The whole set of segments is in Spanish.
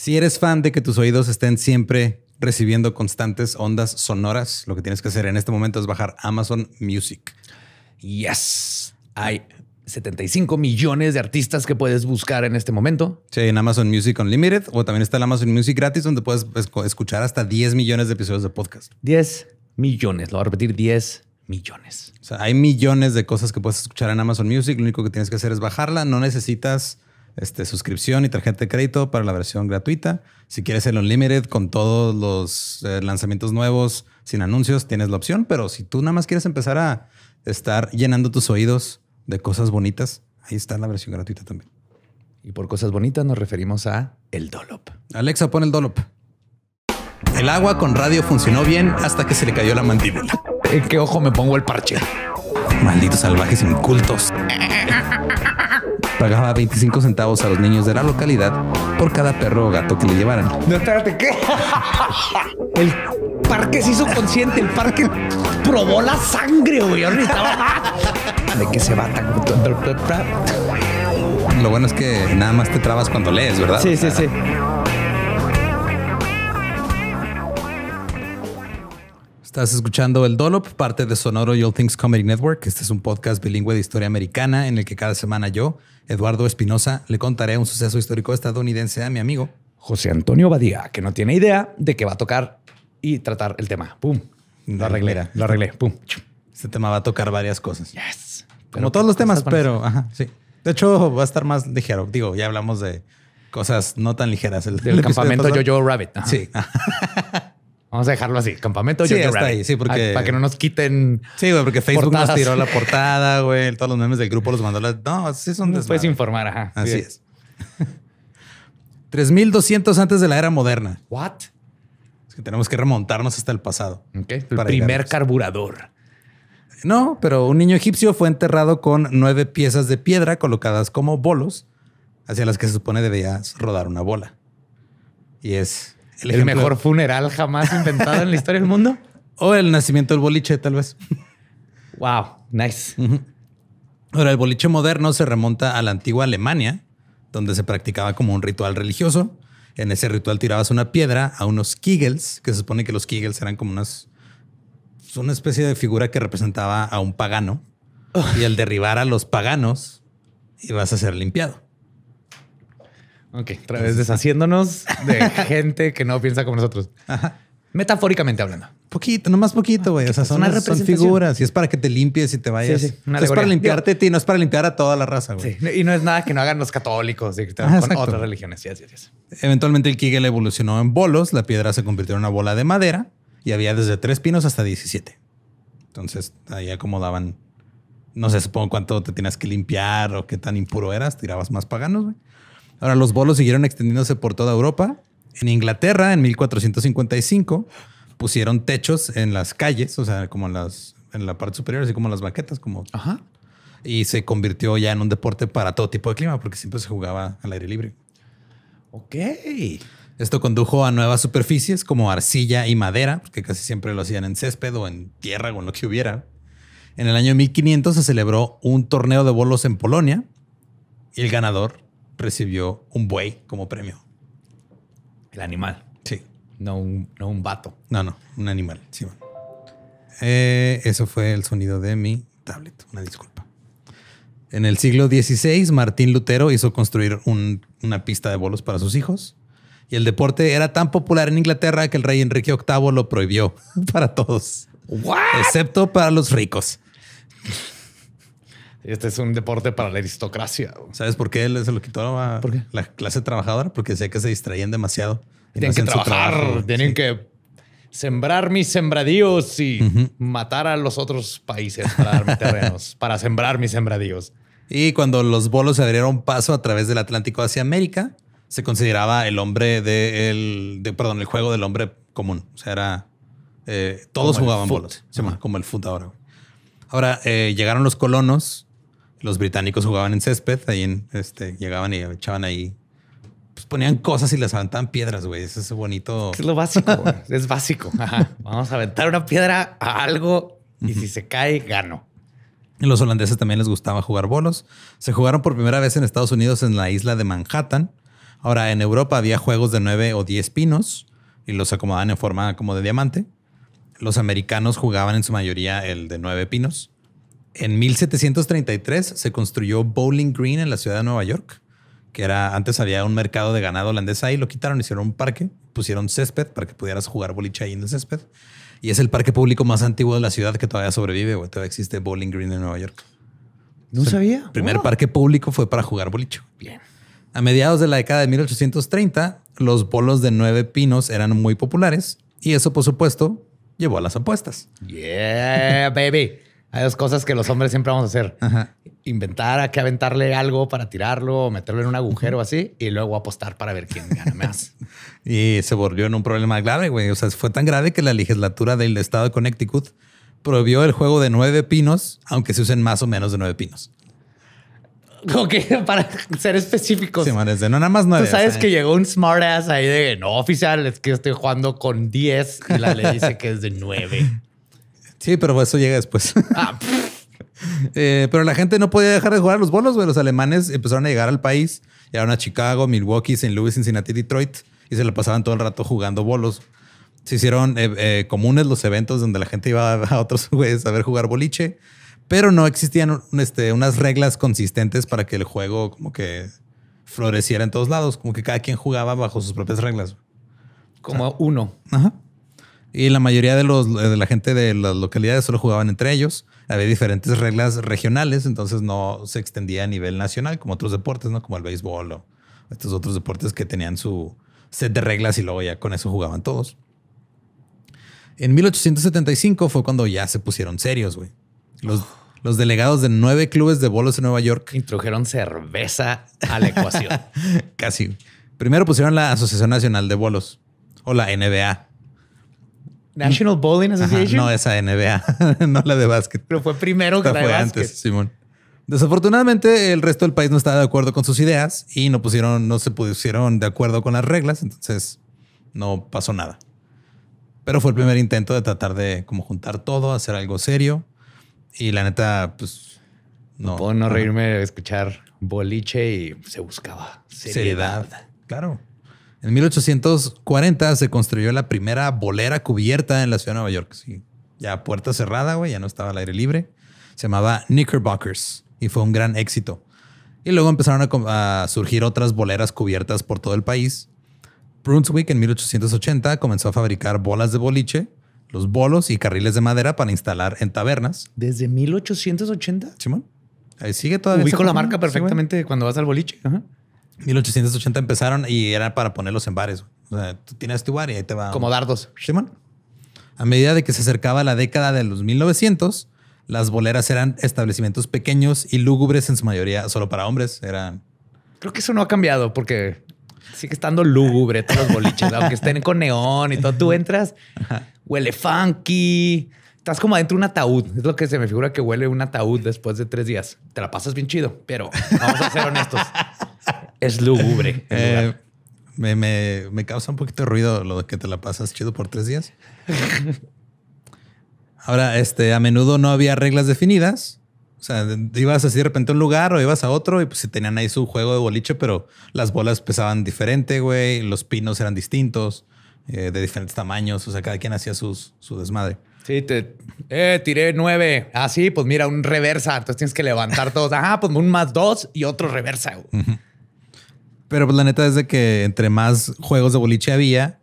Si eres fan de que tus oídos estén siempre recibiendo constantes ondas sonoras, lo que tienes que hacer en este momento es bajar Amazon Music. Yes. Hay 75 millones de artistas que puedes buscar en este momento. Sí, en Amazon Music Unlimited o también está el Amazon Music gratis donde puedes escuchar hasta 10 millones de episodios de podcast. 10 millones, lo voy a repetir, 10 millones. O sea, hay millones de cosas que puedes escuchar en Amazon Music, lo único que tienes que hacer es bajarla, no necesitas este, suscripción y tarjeta de crédito para la versión gratuita. Si quieres el Unlimited con todos los eh, lanzamientos nuevos sin anuncios, tienes la opción. Pero si tú nada más quieres empezar a estar llenando tus oídos de cosas bonitas, ahí está la versión gratuita también. Y por cosas bonitas nos referimos a el Dolop. Alexa, pon el Dolop. El agua con radio funcionó bien hasta que se le cayó la mandíbula. ¿En qué ojo me pongo el parche? Malditos salvajes incultos. pagaba 25 centavos a los niños de la localidad por cada perro o gato que le llevaran. No, espérate, ¿qué? El parque se hizo consciente, el parque probó la sangre, güey. ¿De qué se va tan... Lo bueno es que nada más te trabas cuando lees, ¿verdad? Sí, sí, sí. Estás escuchando El Dolop, parte de Sonoro y All Things Comedy Network. Este es un podcast bilingüe de historia americana en el que cada semana yo, Eduardo Espinosa, le contaré un suceso histórico estadounidense a mi amigo José Antonio Badía, que no tiene idea de que va a tocar y tratar el tema. Pum. Lo arreglé, arreglé. Pum. Este tema va a tocar varias cosas. Yes. Como todos los temas, pero sí. De hecho, va a estar más ligero. Digo, ya hablamos de cosas no tan ligeras. El, campamento Yo-Yo Rabbit. Sí. Vamos a dejarlo así, campamento. Sí, está ahí, porque... Para que no nos quiten Sí, güey, porque Facebook nos tiró la portada, güey. Todos los memes del grupo los mandó. La... No, así son después puedes informar, ajá. Así es. 3200 antes de la era moderna. What? Es que tenemos que remontarnos hasta el pasado. Okay. El primer carburador. No, pero un niño egipcio fue enterrado con nueve piezas de piedra colocadas como bolos hacia las que se supone debía rodar una bola. Y es el, mejor funeral jamás inventado en la historia del mundo. O el nacimiento del boliche, tal vez. Wow, nice. Ahora, el boliche moderno se remonta a la antigua Alemania, donde se practicaba como un ritual religioso. En ese ritual tirabas una piedra a unos kegels, que se supone que los kegels eran como unas una especie de figura que representaba a un pagano. Oh. Y al derribar a los paganos, ibas a ser limpiado. Ok, otra deshaciéndonos de gente que no piensa como nosotros. Ajá. Metafóricamente hablando. Poquito, nomás poquito, güey. O sea, son, una figuras y es para que te limpies y te vayas. Sí, es para limpiarte a ti, no es para limpiar a toda la raza, güey. Sí. Y no es nada que no hagan los católicos y ah, otras religiones. Eventualmente el Kigel evolucionó en bolos, la piedra se convirtió en una bola de madera y había desde tres pinos hasta 17. Entonces ahí acomodaban, no sé, supongo cuánto te tenías que limpiar o qué tan impuro eras, tirabas más paganos, güey. Ahora, los bolos siguieron extendiéndose por toda Europa. En Inglaterra, en 1455, pusieron techos en las calles, o sea, como en, las, en la parte superior, así como en las baquetas, como... Ajá. Y se convirtió ya en un deporte para todo tipo de clima, porque siempre se jugaba al aire libre. Ok. Esto condujo a nuevas superficies como arcilla y madera, que casi siempre lo hacían en césped o en tierra o en lo que hubiera. En el año 1500 se celebró un torneo de bolos en Polonia y el ganador recibió un buey como premio. El animal. Sí. No un, no un vato. No, no, un animal. Sí, bueno. Eh, eso fue el sonido de mi tablet. Una disculpa. En el siglo XVI, Martín Lutero hizo construir una pista de bolos para sus hijos. Y el deporte era tan popular en Inglaterra que el rey Enrique VIII lo prohibió para todos. Excepto para los ricos. Este es un deporte para la aristocracia. ¿Sabes por qué él se lo quitó a la clase trabajadora? Porque decía que se distraían demasiado. Tienen que trabajar, tienen que sembrar mis sembradíos y matar a los otros países para darme terrenos, para sembrar mis sembradíos. Y cuando los bolos se abrieron paso a través del Atlántico hacia América, se consideraba el hombre de, perdón, el juego del hombre común. O sea, era eh, todos jugaban bolos, como el fútbol ahora. Ahora eh, llegaron los colonos los británicos jugaban en césped, ahí en, este, llegaban y echaban ahí pues ponían cosas y les aventaban piedras, güey. Eso es bonito. Es lo básico, es básico. Vamos a aventar una piedra a algo y si se cae, gano. Los holandeses también les gustaba jugar bolos. Se jugaron por primera vez en Estados Unidos en la isla de Manhattan. Ahora, en Europa había juegos de nueve o diez pinos y los acomodaban en forma como de diamante. Los americanos jugaban en su mayoría el de nueve pinos. En 1733 se construyó Bowling Green en la ciudad de Nueva York, que era antes había un mercado de ganado holandés ahí, lo quitaron, hicieron un parque, pusieron césped para que pudieras jugar boliche ahí en el césped. Y es el parque público más antiguo de la ciudad que todavía sobrevive, güey. Todavía existe Bowling Green en Nueva York. No sabía. primer parque público fue para jugar boliche. Bien. A mediados de la década de 1830, los bolos de nueve pinos eran muy populares y eso, por supuesto, llevó a las apuestas. Yeah, baby. Hay dos cosas que los hombres siempre vamos a hacer. Inventar, a que aventarle algo para tirarlo, o meterlo en un agujero así, y luego apostar para ver quién gana más. y se volvió en un problema grave, güey. O sea, fue tan grave que la legislatura del estado de Connecticut prohibió el juego de nueve pinos, aunque se usen más o menos de nueve pinos. que para ser específicos. Sí, man, de no nada más nueve. Tú sabes que llegó un smart ass ahí de no oficial, es que estoy jugando con diez, y la ley dice que es de nueve. Sí, pero eso llega después. Ah, eh, pero la gente no podía dejar de jugar los bolos, güey. Los alemanes empezaron a llegar al país, llegaron a Chicago, Milwaukee, St. Louis, Cincinnati, Detroit y se lo pasaban todo el rato jugando bolos. Se hicieron eh, eh, comunes los eventos donde la gente iba a otros güeyes a ver jugar boliche, pero no existían este, unas reglas consistentes para que el juego como que floreciera en todos lados, como que cada quien jugaba bajo sus propias reglas. Como uno. Ajá. Y la mayoría de, los, de la gente de las localidades solo jugaban entre ellos. Había diferentes reglas regionales, entonces no se extendía a nivel nacional como otros deportes, ¿no? Como el béisbol o estos otros deportes que tenían su set de reglas y luego ya con eso jugaban todos. En 1875 fue cuando ya se pusieron serios, güey. Los, los delegados de nueve clubes de bolos en Nueva York introdujeron cerveza a la ecuación. Casi. Primero pusieron la Asociación Nacional de Bolos o la NBA National mm. Bowling Association. no, esa NBA, no la de básquet. Pero fue primero que la básquet. antes, Simón. Desafortunadamente, el resto del país no estaba de acuerdo con sus ideas y no pusieron, no se pusieron de acuerdo con las reglas, entonces no pasó nada. Pero fue el primer intento de tratar de como juntar todo, hacer algo serio. Y la neta, pues no. no puedo no reírme de escuchar boliche y se buscaba seriedad. Claro. En 1840 se construyó la primera bolera cubierta en la ciudad de Nueva York. Sí, ya puerta cerrada, güey, ya no estaba al aire libre. Se llamaba Knickerbockers y fue un gran éxito. Y luego empezaron a, surgir otras boleras cubiertas por todo el país. Brunswick en 1880 comenzó a fabricar bolas de boliche, los bolos y carriles de madera para instalar en tabernas. ¿Desde 1880? Simón. Ahí sigue todavía. Ubico la marca perfectamente cuando vas al boliche. Ajá. 1880 empezaron y era para ponerlos en bares. O sea, tú tienes tu bar y ahí te va. Como dardos. Simón. A medida de que se acercaba la década de los 1900, las boleras eran establecimientos pequeños y lúgubres en su mayoría, solo para hombres. Eran. Creo que eso no ha cambiado porque sigue estando lúgubre todos los boliches, aunque estén con neón y todo. Tú entras, huele funky. Estás como adentro de un ataúd. Es lo que se me figura que huele un ataúd después de tres días. Te la pasas bien chido, pero vamos a ser honestos es lúgubre. Eh, me, causa un poquito de ruido lo de que te la pasas chido por tres días. Ahora, este, a menudo no había reglas definidas. O sea, ibas así de repente a un lugar o ibas a otro y pues si tenían ahí su juego de boliche, pero las bolas pesaban diferente, güey. Los pinos eran distintos, eh, de diferentes tamaños. O sea, cada quien hacía su desmadre. Sí, te eh, tiré nueve. así ah, pues mira, un reversa. Entonces tienes que levantar todos. Ajá, ah, pues un más dos y otro reversa. Pero pues la neta es de que entre más juegos de boliche había,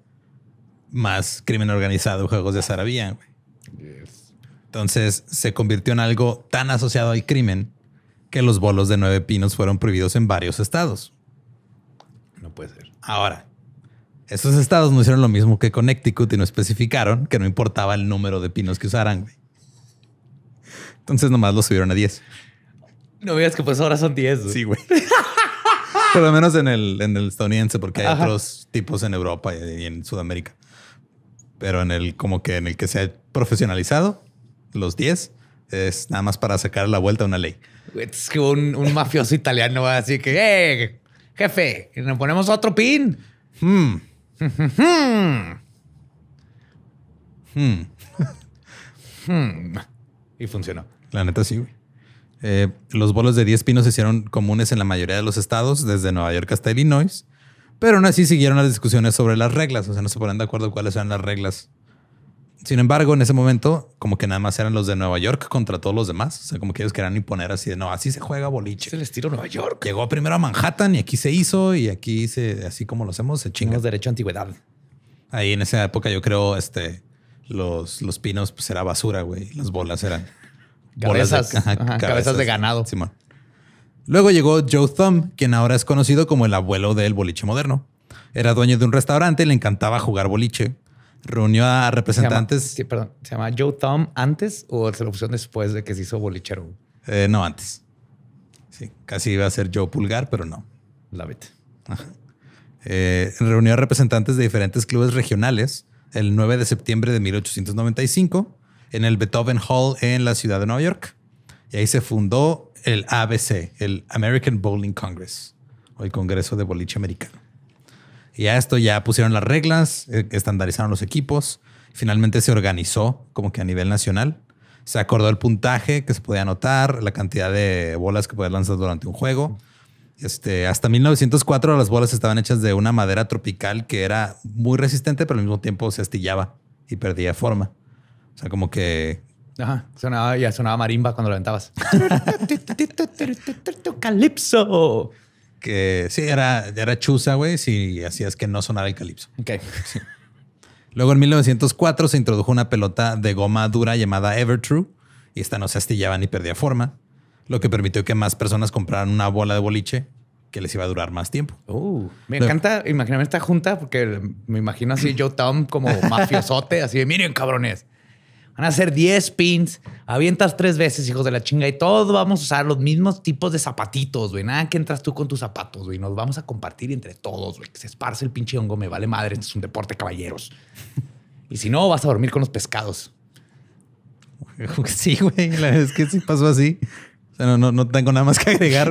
más crimen organizado, juegos de azar había. Entonces se convirtió en algo tan asociado al crimen que los bolos de nueve pinos fueron prohibidos en varios estados. No puede ser. Ahora, esos estados no hicieron lo mismo que Connecticut y no especificaron que no importaba el número de pinos que usaran. Entonces nomás lo subieron a 10. No veas que pues ahora son 10. Sí, güey. Por lo menos en el, en el estadounidense, porque hay otros tipos en Europa y en Sudamérica. Pero en el como que en el que se ha profesionalizado, los 10, es nada más para sacar la vuelta a una ley. Es que un, mafioso italiano va así que, eh, jefe, nos ponemos otro pin. Hmm. Hmm. Hmm. Y funcionó. La neta sí, güey. Eh, los bolos de 10 pinos se hicieron comunes en la mayoría de los estados, desde Nueva York hasta Illinois, pero aún así siguieron las discusiones sobre las reglas, o sea, no se ponían de acuerdo cuáles eran las reglas. Sin embargo, en ese momento, como que nada más eran los de Nueva York contra todos los demás. O sea, como que ellos querían imponer así de no, así se juega boliche. Es el estilo Nueva York. Llegó primero a Manhattan y aquí se hizo y aquí se, así como lo hacemos, se chingan derecho antigüedad. Ahí en esa época, yo creo, este, los, los pinos pues era basura, güey. Las bolas eran. Cabezas, de, cabezas, de ganado. Luego llegó Joe Thumb, quien ahora es conocido como el abuelo del boliche moderno. Era dueño de un restaurante y le encantaba jugar boliche. Reunió a representantes. Se llama, perdón, ¿se llama Joe Thumb antes o se lo pusieron después de que se hizo bolichero? Eh, no, antes. Sí, casi iba a ser Joe Pulgar, pero no. Love it. Eh, reunió a representantes de diferentes clubes regionales el 9 de septiembre de 1895 en el Beethoven Hall en la ciudad de Nueva York. Y ahí se fundó el ABC, el American Bowling Congress, o el Congreso de Boliche Americano. Y a esto ya pusieron las reglas, eh, estandarizaron los equipos. Finalmente se organizó como que a nivel nacional. Se acordó el puntaje que se podía anotar, la cantidad de bolas que podías lanzar durante un juego. Este, hasta 1904 las bolas estaban hechas de una madera tropical que era muy resistente, pero al mismo tiempo se astillaba y perdía forma. O sea, como que. Ajá, sonaba, ya sonaba marimba cuando lo aventabas. Calipso. Que sí, era, era chusa, güey, si hacías que no sonara el calipso. Ok. Luego en 1904 se introdujo una pelota de goma dura llamada Evertrue y esta no se astillaba ni perdía forma, lo que permitió que más personas compraran una bola de boliche que les iba a durar más tiempo. Uh, me encanta imaginarme esta junta porque me imagino así yo, Tom como mafiosote, así de miren cabrones, Van a ser 10 pins, avientas tres veces, hijos de la chinga, y todos vamos a usar los mismos tipos de zapatitos, güey. Nada que entras tú con tus zapatos, güey. Nos vamos a compartir entre todos, güey. Que se esparce el pinche hongo, me vale madre, es un deporte, caballeros. y si no, vas a dormir con los pescados. Sí, güey, la verdad es que sí pasó así. O sea, no tengo nada más que agregar.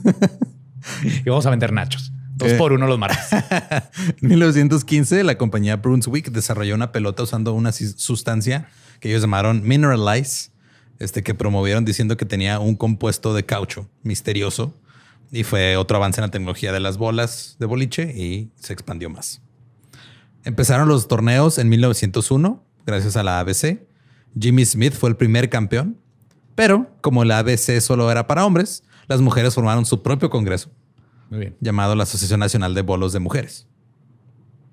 y vamos a vender nachos. Dos por uno los marcas. en 1915, la compañía Brunswick desarrolló una pelota usando una sustancia que ellos llamaron Mineralize, este, que promovieron diciendo que tenía un compuesto de caucho misterioso. Y fue otro avance en la tecnología de las bolas de boliche y se expandió más. Empezaron los torneos en 1901, gracias a la ABC. Jimmy Smith fue el primer campeón, pero como la ABC solo era para hombres, las mujeres formaron su propio congreso llamado la Asociación Nacional de Bolos de Mujeres.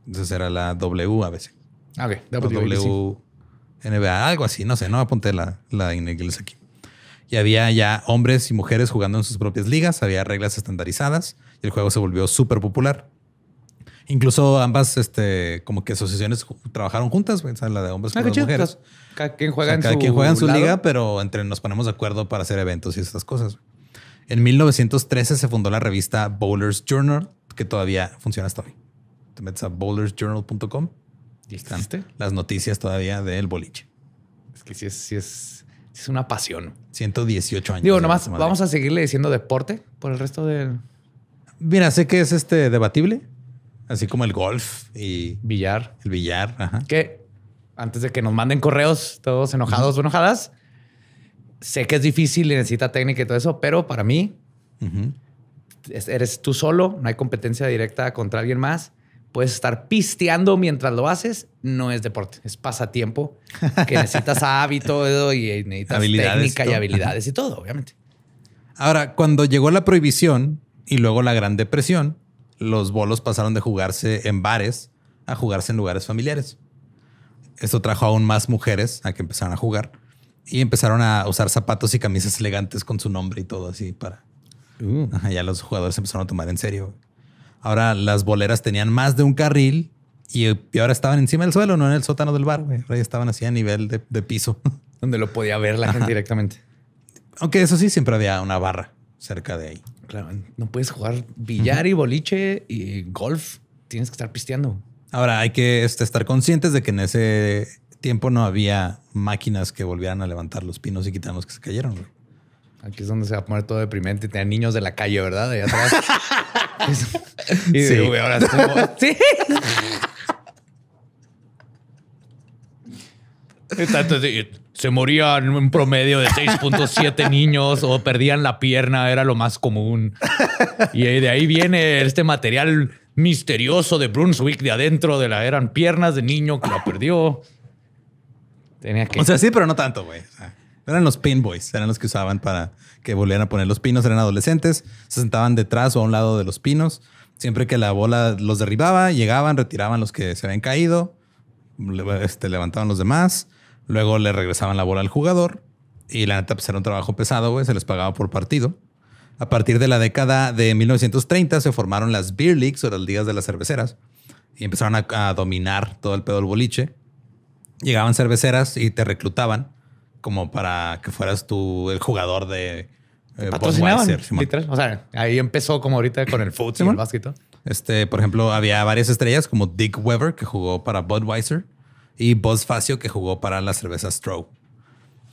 Entonces era la WABC. Ah, ok. WNBA, algo así, no sé, no apunté la, la inglés aquí. Y había ya hombres y mujeres jugando en sus propias ligas, había reglas estandarizadas y el juego se volvió súper popular. Incluso ambas, este, como que asociaciones trabajaron juntas, la de hombres y ah, mujeres. Cada quien juega, en, su quien juega en su liga, pero entre nos ponemos de acuerdo para hacer eventos y esas cosas. En 1913 se fundó la revista Bowler's Journal, que todavía funciona hasta hoy. Te metes a bowlersjournal.com y están las noticias todavía del boliche. Es que sí es, es, una pasión. 118 años. Digo, nomás vamos a seguirle diciendo deporte por el resto del... Mira, sé que es este debatible, así como el golf y... Billar. El billar, ajá. Que antes de que nos manden correos todos enojados o enojadas, sé que es difícil y necesita técnica y todo eso, pero para mí eres tú solo, no hay competencia directa contra alguien más. Puedes estar pisteando mientras lo haces, no es deporte, es pasatiempo que necesitas hábito y necesitas técnica y, habilidades y todo, obviamente. Ahora, cuando llegó la prohibición y luego la Gran Depresión, los bolos pasaron de jugarse en bares a jugarse en lugares familiares. Eso trajo aún más mujeres a que empezaran a jugar y empezaron a usar zapatos y camisas elegantes con su nombre y todo así para... Uh. ya los jugadores empezaron a tomar en serio. Ahora las boleras tenían más de un carril y, ahora estaban encima del suelo, no en el sótano del bar. estaban así a nivel de, piso. Donde lo podía ver la gente directamente. Aunque eso sí, siempre había una barra cerca de ahí. Claro, no puedes jugar billar y boliche y golf. Tienes que estar pisteando. Ahora hay que este, estar conscientes de que en ese tiempo no había máquinas que volvieran a levantar los pinos y quitar los que se cayeron. Aquí es donde se va a poner todo deprimente. Tenían niños de la calle, ¿verdad? allá atrás. sí. ahora sí. se morían en un promedio de 6.7 niños o perdían la pierna, era lo más común. Y de ahí viene este material misterioso de Brunswick de adentro de la eran piernas de niño que la perdió. O sea, sí, pero no tanto, güey. eran los pin boys, eran los que usaban para que volvieran a poner los pinos. Eran adolescentes, se sentaban detrás o a un lado de los pinos. Siempre que la bola los derribaba, llegaban, retiraban los que se habían caído, este, levantaban los demás. Luego le regresaban la bola al jugador. Y la neta, pues, era un trabajo pesado, güey. Se les pagaba por partido. A partir de la década de 1930 se formaron las Beer Leagues o las ligas de las cerveceras y empezaron a dominar todo el pedo del boliche llegaban cerveceras y te reclutaban como para que fueras tú el jugador de eh, patrocinaban. O sea, ahí empezó como ahorita con el fútbol, el básquet. Este, por ejemplo, había varias estrellas como Dick Weber que jugó para Budweiser y Buzz Facio que jugó para la cerveza Stroh.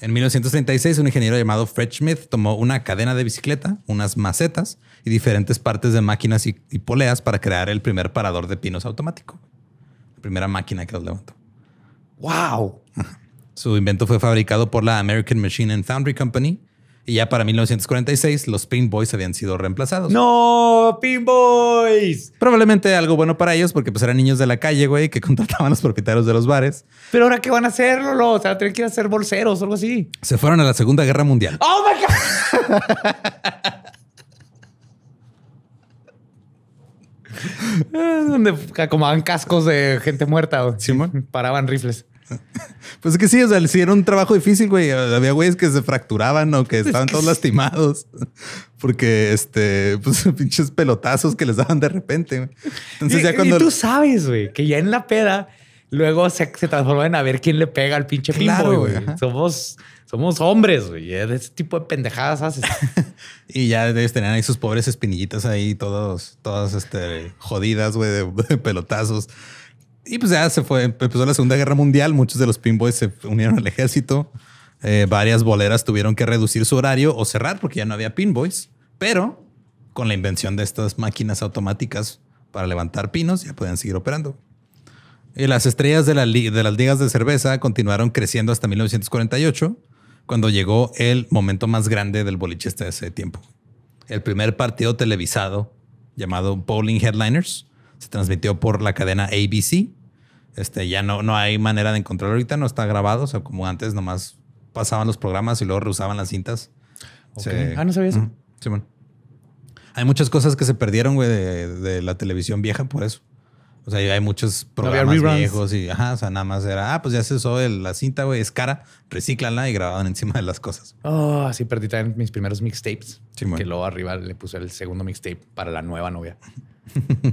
En 1936, un ingeniero llamado Fred Smith tomó una cadena de bicicleta, unas macetas y diferentes partes de máquinas y, poleas para crear el primer parador de pinos automático. La primera máquina que los levantó. ¡Wow! Su invento fue fabricado por la American Machine and Foundry Company. Y ya para 1946 los Pin Boys habían sido reemplazados. No, Pin Boys. Probablemente algo bueno para ellos porque pues eran niños de la calle, güey, que contrataban a los propietarios de los bares. Pero ahora qué van a hacer, Lolo? O sea, tienen que hacer a ser bolseros o algo así. Se fueron a la Segunda Guerra Mundial. Oh my God. Eh, donde acomodaban cascos de gente muerta. Paraban rifles. Pues es que sí, o sea, sí era un trabajo difícil, güey. Había güeyes que se fracturaban o que estaban todos lastimados. Porque, este, pues pinches pelotazos que les daban de repente. Entonces ya cuando... Y tú sabes, güey, que ya en la peda luego se, se transforman a ver quién le pega al pinche claro, güey. Somos somos hombres, güey. De ese tipo de pendejadas haces. y ya debes tener ahí sus pobres espinillitas ahí, todos, todas este, jodidas, güey, de, pelotazos. Y pues ya se fue, empezó la Segunda Guerra Mundial, muchos de los pinboys se unieron al ejército, eh, varias boleras tuvieron que reducir su horario o cerrar porque ya no había pinboys, pero con la invención de estas máquinas automáticas para levantar pinos ya podían seguir operando. Y las estrellas de, la de las ligas de cerveza continuaron creciendo hasta 1948 cuando llegó el momento más grande del bolichista de ese tiempo. El primer partido televisado llamado Bowling Headliners se transmitió por la cadena ABC. Este ya no, no hay manera de encontrarlo ahorita, no está grabado. O sea, como antes, nomás pasaban los programas y luego reusaban las cintas. Ah, no sabía eso. Hay muchas cosas que se perdieron, de, la televisión vieja por eso. O sea, hay muchos programas viejos y ajá, o sea, nada más era, ah, pues ya se usó la cinta, güey, es cara, recíclala y grababan encima de las cosas. Oh, así perdí también mis primeros mixtapes. Que luego arriba le puse el segundo mixtape para la nueva novia.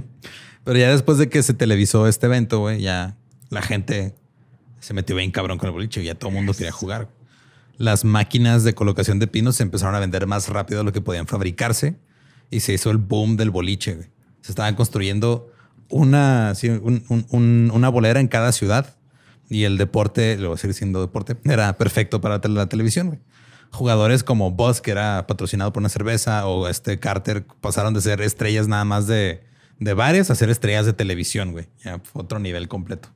Pero ya después de que se televisó este evento, güey, ya la gente se metió bien cabrón con el boliche y ya todo el mundo quería jugar. Las máquinas de colocación de pinos se empezaron a vender más rápido de lo que podían fabricarse y se hizo el boom del boliche, Se estaban construyendo una, una bolera en cada ciudad y el deporte, lo voy siendo deporte, era perfecto para la televisión. Jugadores como Buzz que era patrocinado por una cerveza, o este Carter, pasaron de ser estrellas nada más de, de a ser estrellas de televisión, güey. otro nivel completo.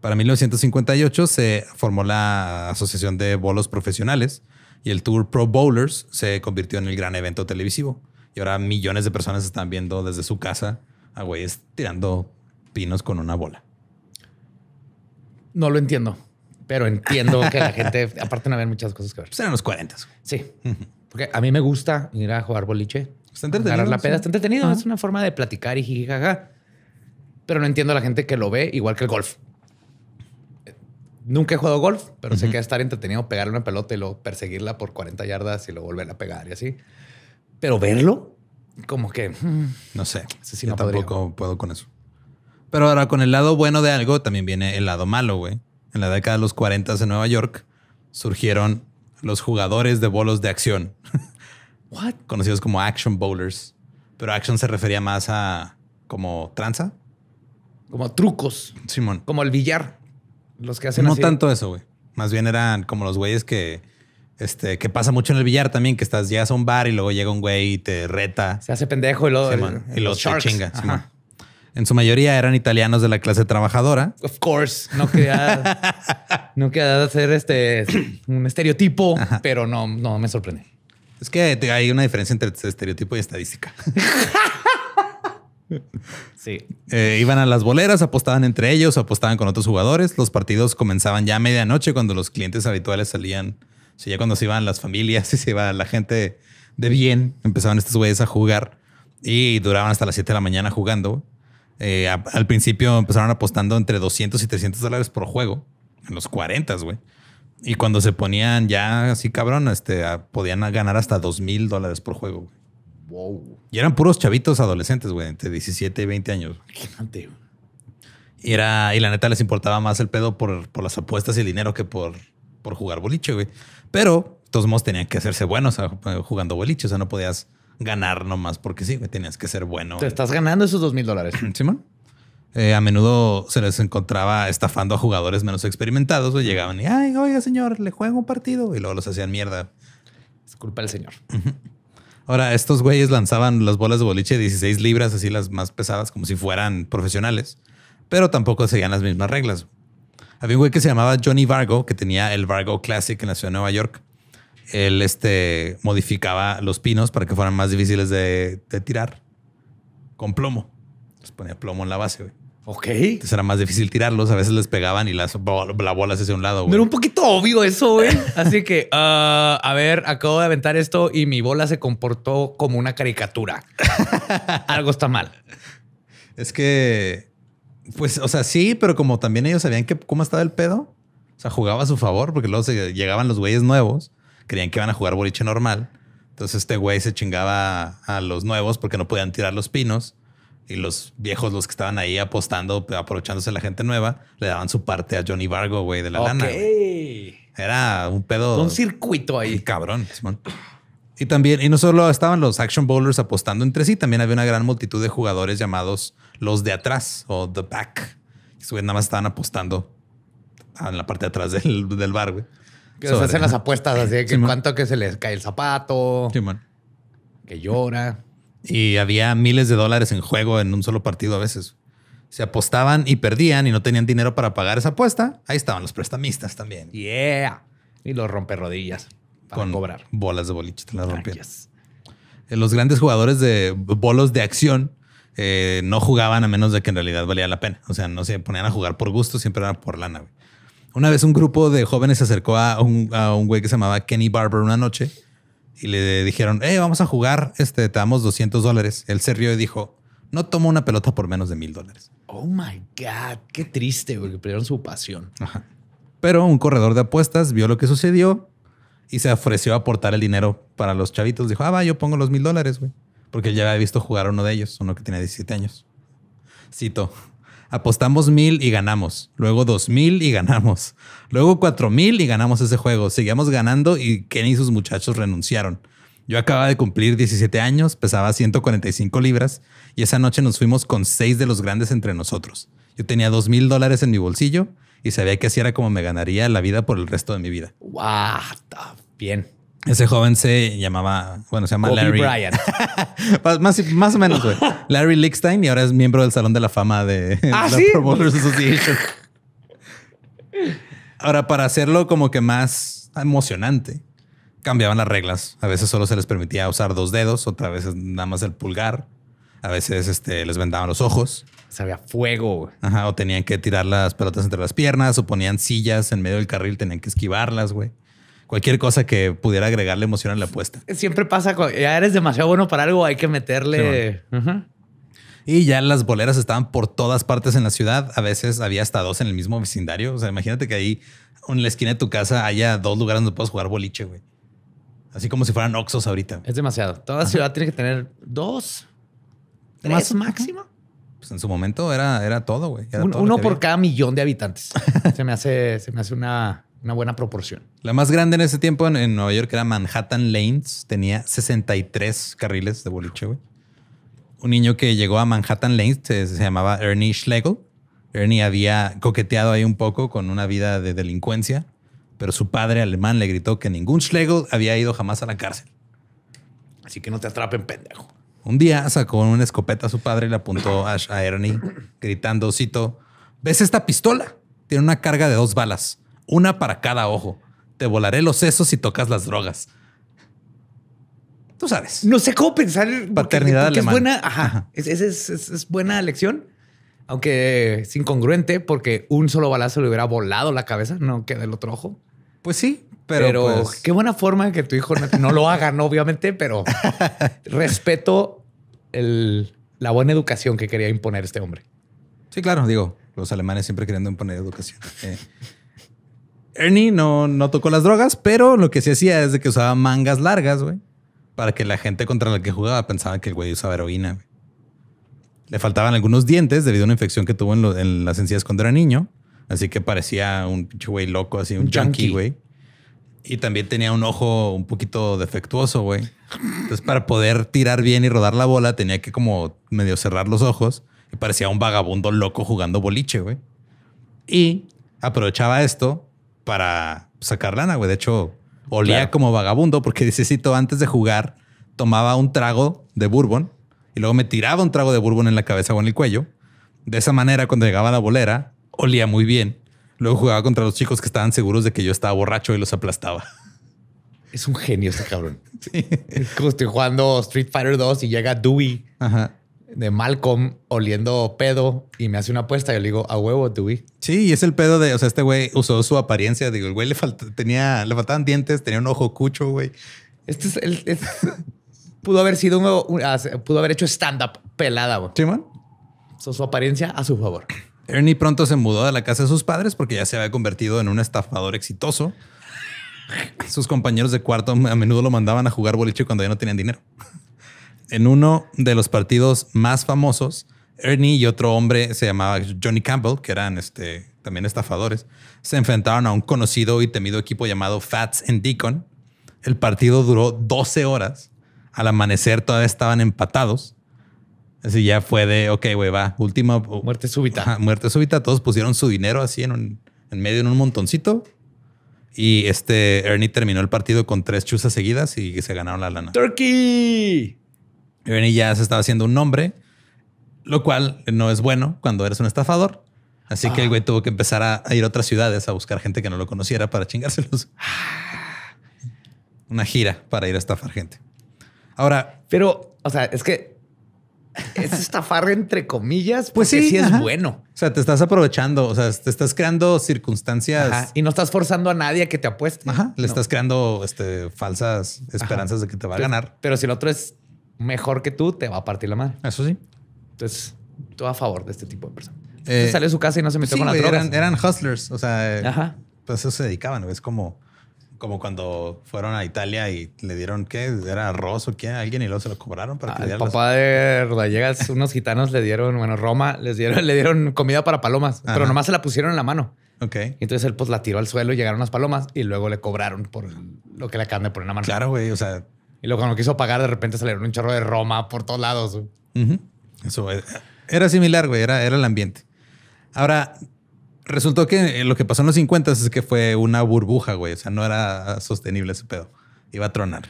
Para 1958 se formó la Asociación de Bolos Profesionales y el Tour Pro Bowlers se convirtió en el gran evento televisivo. Y ahora millones de personas están viendo desde su casa a güeyes tirando pinos con una bola. No lo entiendo, pero entiendo que la gente, aparte no ver muchas cosas que ver. serán pues los 40. Sí, porque a mí me gusta ir a jugar boliche. Está entretenido. la está entretenido. Es una forma de platicar y jijijaja. Pero no entiendo a la gente que lo ve igual que el golf. Nunca he jugado golf, pero sé que estar entretenido pegarle una pelota y luego perseguirla por 40 yardas y luego volverla a pegar y así. Pero verlo como que no sé. tampoco puedo con eso. Pero ahora con el lado bueno de algo también viene el lado malo, güey. En la década de los 40 en Nueva York surgieron los jugadores de bolos de acción. What? Conocidos como action bowlers. Pero action se refería más a como tranza. Como trucos. Simón. Como el billar. Los que hacen no tanto eso, güey. Más bien eran como los güeyes que este, que pasa mucho en el billar también, que estás, llegas a un bar y luego llega un güey y te reta. Se hace pendejo y lo y los chinga. en su mayoría eran italianos de la clase trabajadora. Of course, no quería, no quería hacer este un estereotipo, pero no, no me sorprende. Es que hay una diferencia entre este estereotipo y estadística. Sí. Eh, iban a las boleras, apostaban entre ellos, apostaban con otros jugadores. Los partidos comenzaban ya a medianoche cuando los clientes habituales salían si ya cuando se iban las familias y se iba la gente de bien, empezaban estos güeyes a jugar y duraban hasta las 7 de la mañana jugando. Eh, al principio empezaron apostando entre 200 y 300 dólares por juego, en los 40, güey. Y cuando se ponían ya así cabrón, este, podían ganar hasta 2 mil dólares por juego, Wow. Y eran puros chavitos adolescentes, güey, entre 17 y 20 años. Y, era, y la neta les importaba más el pedo por, las apuestas y el dinero que por, por jugar boliche, güey. Pero todos modos tenían que hacerse buenos jugando boliche. O sea, no podías ganar nomás porque sí, tenías que ser bueno. Te estás ganando esos dos mil dólares. Simón. Eh, a menudo se les encontraba estafando a jugadores menos experimentados. O llegaban y, ay, oiga, señor, le juego un partido. Y luego los hacían mierda. Es culpa del señor. Ahora, estos güeyes lanzaban las bolas de boliche de 16 libras, así las más pesadas, como si fueran profesionales. Pero tampoco seguían las mismas reglas. Había un güey que se llamaba Johnny Vargo, que tenía el Vargo Classic en la ciudad de Nueva York. Él este, modificaba los pinos para que fueran más difíciles de, tirar con plomo. Les ponía plomo en la base, güey. Ok. Entonces era más difícil tirarlos. A veces les pegaban y las, la bola se hacía un lado. Güey. Pero un poquito obvio eso, güey. Así que, ah, a ver, acabo de aventar esto y mi bola se comportó como una caricatura. Algo está mal. Es que pues, o sea, sí, pero como también ellos sabían que cómo estaba el pedo, o sea, jugaba a su favor, porque luego llegaban los güeyes nuevos, creían que iban a jugar boliche normal. Entonces este güey se chingaba a los nuevos porque no podían tirar los pinos. Y los viejos, los que estaban ahí apostando, aprovechándose de la gente nueva, le daban su parte a Johnny Vargo, güey, de la lana. Era un pedo. Un circuito ahí. Cabrón, Simón. Y también, y no solo estaban los action bowlers apostando entre sí, también había una gran multitud de jugadores llamados los de atrás o the back. Que nada más estaban apostando en la parte de atrás del, del bar, güey. Que hacen las apuestas así de que en cuanto que se les cae el zapato. Que llora. Y había miles de dólares en juego en un solo partido a veces. Se apostaban y perdían y no tenían dinero para pagar esa apuesta. Ahí estaban los prestamistas también. Yeah. Y los romperrodillas con cobrar. bolas de boliche. las rompían. Eh, los grandes jugadores de bolos de acción eh, no jugaban a menos de que en realidad valía la pena. O sea, no se ponían a jugar por gusto, siempre era por lana. Güey. Una vez un grupo de jóvenes se acercó a un, güey que se llamaba Kenny Barber una noche y le dijeron, eh vamos a jugar, este, te damos 200 dólares. Él se rió y dijo, no tomo una pelota por menos de mil dólares. Oh my God, qué triste, porque perdieron su pasión. Pero un corredor de apuestas vio lo que sucedió y se ofreció a aportar el dinero para los chavitos. Dijo, ah, va, yo pongo los mil dólares, güey. Porque ya había visto jugar a uno de ellos, uno que tenía 17 años. Cito, apostamos mil y ganamos, luego dos mil y ganamos, luego cuatro mil y ganamos ese juego. Seguíamos ganando y Kenny y sus muchachos renunciaron. Yo acababa de cumplir 17 años, pesaba 145 libras y esa noche nos fuimos con seis de los grandes entre nosotros. Yo tenía dos mil dólares en mi bolsillo y sabía que así era como me ganaría la vida por el resto de mi vida. Wow, bien. Ese joven se llamaba, bueno, se llama Larry. Bryan. más, más, o menos, güey. Larry Lickstein y ahora es miembro del Salón de la Fama de ¿Ah, la Promoters Association. Ahora, para hacerlo como que más emocionante, cambiaban las reglas. A veces solo se les permitía usar dos dedos, otra veces nada más el pulgar. A veces este, les vendaban los ojos había fuego. Ajá, o tenían que tirar las pelotas entre las piernas, o ponían sillas en medio del carril, tenían que esquivarlas, güey. Cualquier cosa que pudiera agregarle emoción a la apuesta. Siempre pasa, ya eres demasiado bueno para algo, hay que meterle. Y ya las boleras estaban por todas partes en la ciudad. A veces había hasta dos en el mismo vecindario. O sea, imagínate que ahí en la esquina de tu casa haya dos lugares donde puedas jugar boliche, güey. Así como si fueran oxos ahorita. Es demasiado. Toda ciudad tiene que tener dos, tres máximo. Pues, en su momento era, era todo, güey. uno por cada millón de habitantes. se, me hace, se me hace una, una buena proporción. La más grande en ese tiempo en, Nueva York era Manhattan Lanes. Tenía 63 carriles de boliche, güey. Un niño que llegó a Manhattan Lanes se, se llamaba Ernie Schlegel. Ernie había coqueteado ahí un poco con una vida de delincuencia, pero su padre alemán le gritó que ningún Schlegel había ido jamás a la cárcel. Así que no te atrapen, pendejo. Un día sacó una escopeta a su padre y le apuntó a, Ernie, gritando, cito, ¿ves esta pistola? Tiene una carga de dos balas, una para cada ojo. Te volaré los sesos si tocas las drogas. Tú sabes. No sé cómo pensar. Paternidad alemana. es buena. Ajá. Es, buena lección. Aunque es incongruente porque un solo balazo le hubiera volado la cabeza, no queda el otro ojo. Pues sí, pero, pues qué buena forma que tu hijo no, lo haga, no, obviamente, pero respeto la buena educación que quería imponer este hombre. Sí, claro, digo, los alemanes siempre queriendo imponer educación. Eh, Ernie no, no tocó las drogas, pero lo que sí hacía es que usaba mangas largas, güey, para que la gente contra la que jugaba pensaba que el güey usaba heroína. Le faltaban algunos dientes debido a una infección que tuvo en, en las encías cuando era niño. Así que parecía un pinche güey loco, así un, junkie, güey. Y también tenía un ojo un poquito defectuoso, güey. Entonces, para poder tirar bien y rodar la bola, tenía que como medio cerrar los ojos. Y parecía un vagabundo loco jugando boliche, güey. Y aprovechaba esto para sacar lana, güey. De hecho, olía como vagabundo porque necesito antes de jugar tomaba un trago de bourbon y luego me tiraba un trago de bourbon en la cabeza o en el cuello. De esa manera, cuando llegaba a la bolera, olía muy bien. Luego jugaba contra los chicos que estaban seguros de que yo estaba borracho y los aplastaba. Es un genio ese cabrón. estoy jugando Street Fighter 2 y llega Dewey de Malcolm oliendo pedo y me hace una apuesta. Y yo le digo, a huevo, Dewey. Sí, y es el pedo de, o sea, este güey usó su apariencia. Digo, el güey le, tenía, le faltaban dientes, tenía un ojo cucho, güey. Este es el. pudo haber sido un, pudo haber hecho stand-up pelada, güey. Sí, su apariencia a su favor. Ernie pronto se mudó de la casa de sus padres porque ya se había convertido en un estafador exitoso. Sus compañeros de cuarto a menudo lo mandaban a jugar boliche cuando ya no tenían dinero. En uno de los partidos más famosos, Ernie y otro hombre se llamaba Johnny Campbell, que eran este, también estafadores, se enfrentaron a un conocido y temido equipo llamado Fats and Deacon. El partido duró 12 horas. Al amanecer todavía estaban empatados Así ya fue de, ok, güey, va, última. Muerte súbita. muerte súbita. Todos pusieron su dinero así en, un, en medio, en un montoncito. Y este Ernie terminó el partido con tres chuzas seguidas y se ganaron la lana. ¡Turkey! Ernie ya se estaba haciendo un nombre, lo cual no es bueno cuando eres un estafador. Así que el güey ah. tuvo que empezar a, a, ir a otras ciudades a buscar gente que no lo conociera para chingárselos. Ah. Una gira para ir a estafar gente. Ahora. Pero, o sea, es que es estafar entre comillas, pues sí, es bueno. O sea, te estás aprovechando, o sea, te estás creando circunstancias y no estás forzando a nadie a que te apueste. Le estás creando este, falsas esperanzas de que te va a ganar. Pero si el otro es mejor que tú, te va a partir la mano Eso sí. Entonces, todo a favor de este tipo de personas. Eh, Salió de su casa y no se metió con la Eran, hustlers, o sea, pues eso se dedicaban, es como como cuando fueron a Italia y le dieron, ¿qué? ¿Era arroz o qué? alguien y luego se lo cobraron para que papá de Rodallegas, unos gitanos le dieron, bueno, Roma, les dieron, le dieron comida para palomas, pero nomás se la pusieron en la mano. Ok. Entonces él pues la tiró al suelo y llegaron las palomas y luego le cobraron por lo que le acaban de poner en la mano. Claro, güey, o sea... Y luego cuando quiso pagar, de repente salieron un chorro de Roma por todos lados. Eso eh, era similar, güey, era, era el ambiente. Ahora, Resultó que eh, lo que pasó en los 50 es que fue una burbuja, güey. O sea, no era sostenible ese pedo. Iba a tronar.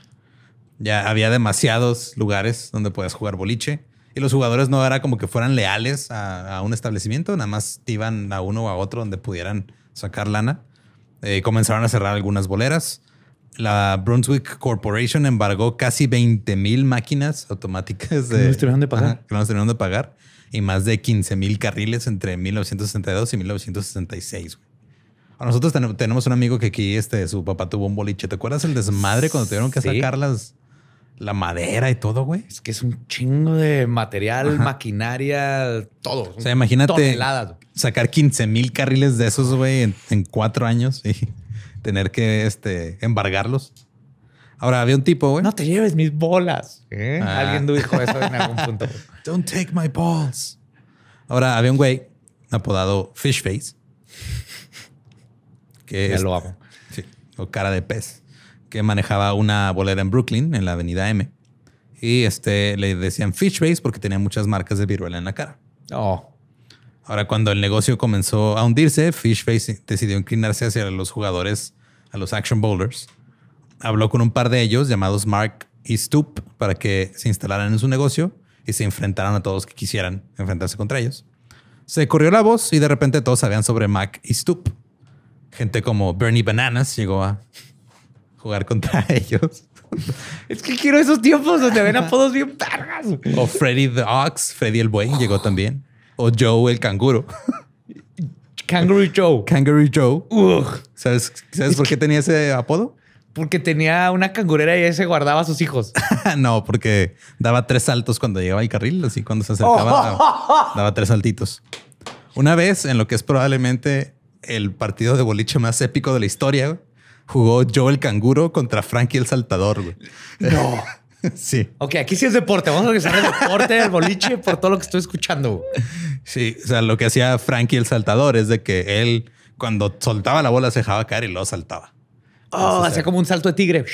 Ya había demasiados lugares donde podías jugar boliche y los jugadores no era como que fueran leales a, un establecimiento, nada más iban a uno o a otro donde pudieran sacar lana. Eh, comenzaron a cerrar algunas boleras. La Brunswick Corporation embargó casi 20 mil máquinas automáticas que no les pagar. de pagar y más de 15.000 mil carriles entre 1962 y 1966. Güey. Nosotros tenemos un amigo que aquí, este, su papá tuvo un boliche. ¿Te acuerdas el desmadre cuando tuvieron que sacar las, la madera y todo, güey? Es que es un chingo de material, maquinaria, todo. O sea, imagínate sacar 15 mil carriles de esos, güey, en, cuatro años y tener que este, embargarlos. Ahora había un tipo, güey. No te lleves mis bolas. Ah. Alguien dijo eso en algún punto. Don't take my balls. Ahora había un güey apodado Fishface. Que ya lo amo. o cara de pez. Que manejaba una bolera en Brooklyn, en la avenida M. Y este le decían Fishface porque tenía muchas marcas de viruela en la cara. Oh. Ahora, cuando el negocio comenzó a hundirse, Fishface decidió inclinarse hacia los jugadores, a los action bowlers habló con un par de ellos llamados Mark y Stoop para que se instalaran en su negocio y se enfrentaran a todos que quisieran enfrentarse contra ellos. Se corrió la voz y de repente todos sabían sobre Mark y Stoop. Gente como Bernie Bananas llegó a jugar contra ellos. es que quiero esos tiempos donde ven apodos bien vergas. O Freddy the Ox, Freddy el Buey llegó también. O Joe el Canguro. Kangaroo Joe. Kangaroo Joe. ¿sabes por qué tenía ese apodo? Porque tenía una cangurera y ahí se guardaba a sus hijos. no, porque daba tres saltos cuando llegaba al carril, así cuando se acercaba, oh. daba, tres saltitos. Una vez, en lo que es probablemente el partido de boliche más épico de la historia, jugó Joe el canguro contra Frankie el saltador. No. sí. Ok, aquí sí es deporte. Vamos a regresar el deporte, del boliche, por todo lo que estoy escuchando. Sí, o sea, lo que hacía Frankie el saltador es de que él, cuando soltaba la bola, se dejaba caer y luego saltaba oh, hacía como un salto de tigre.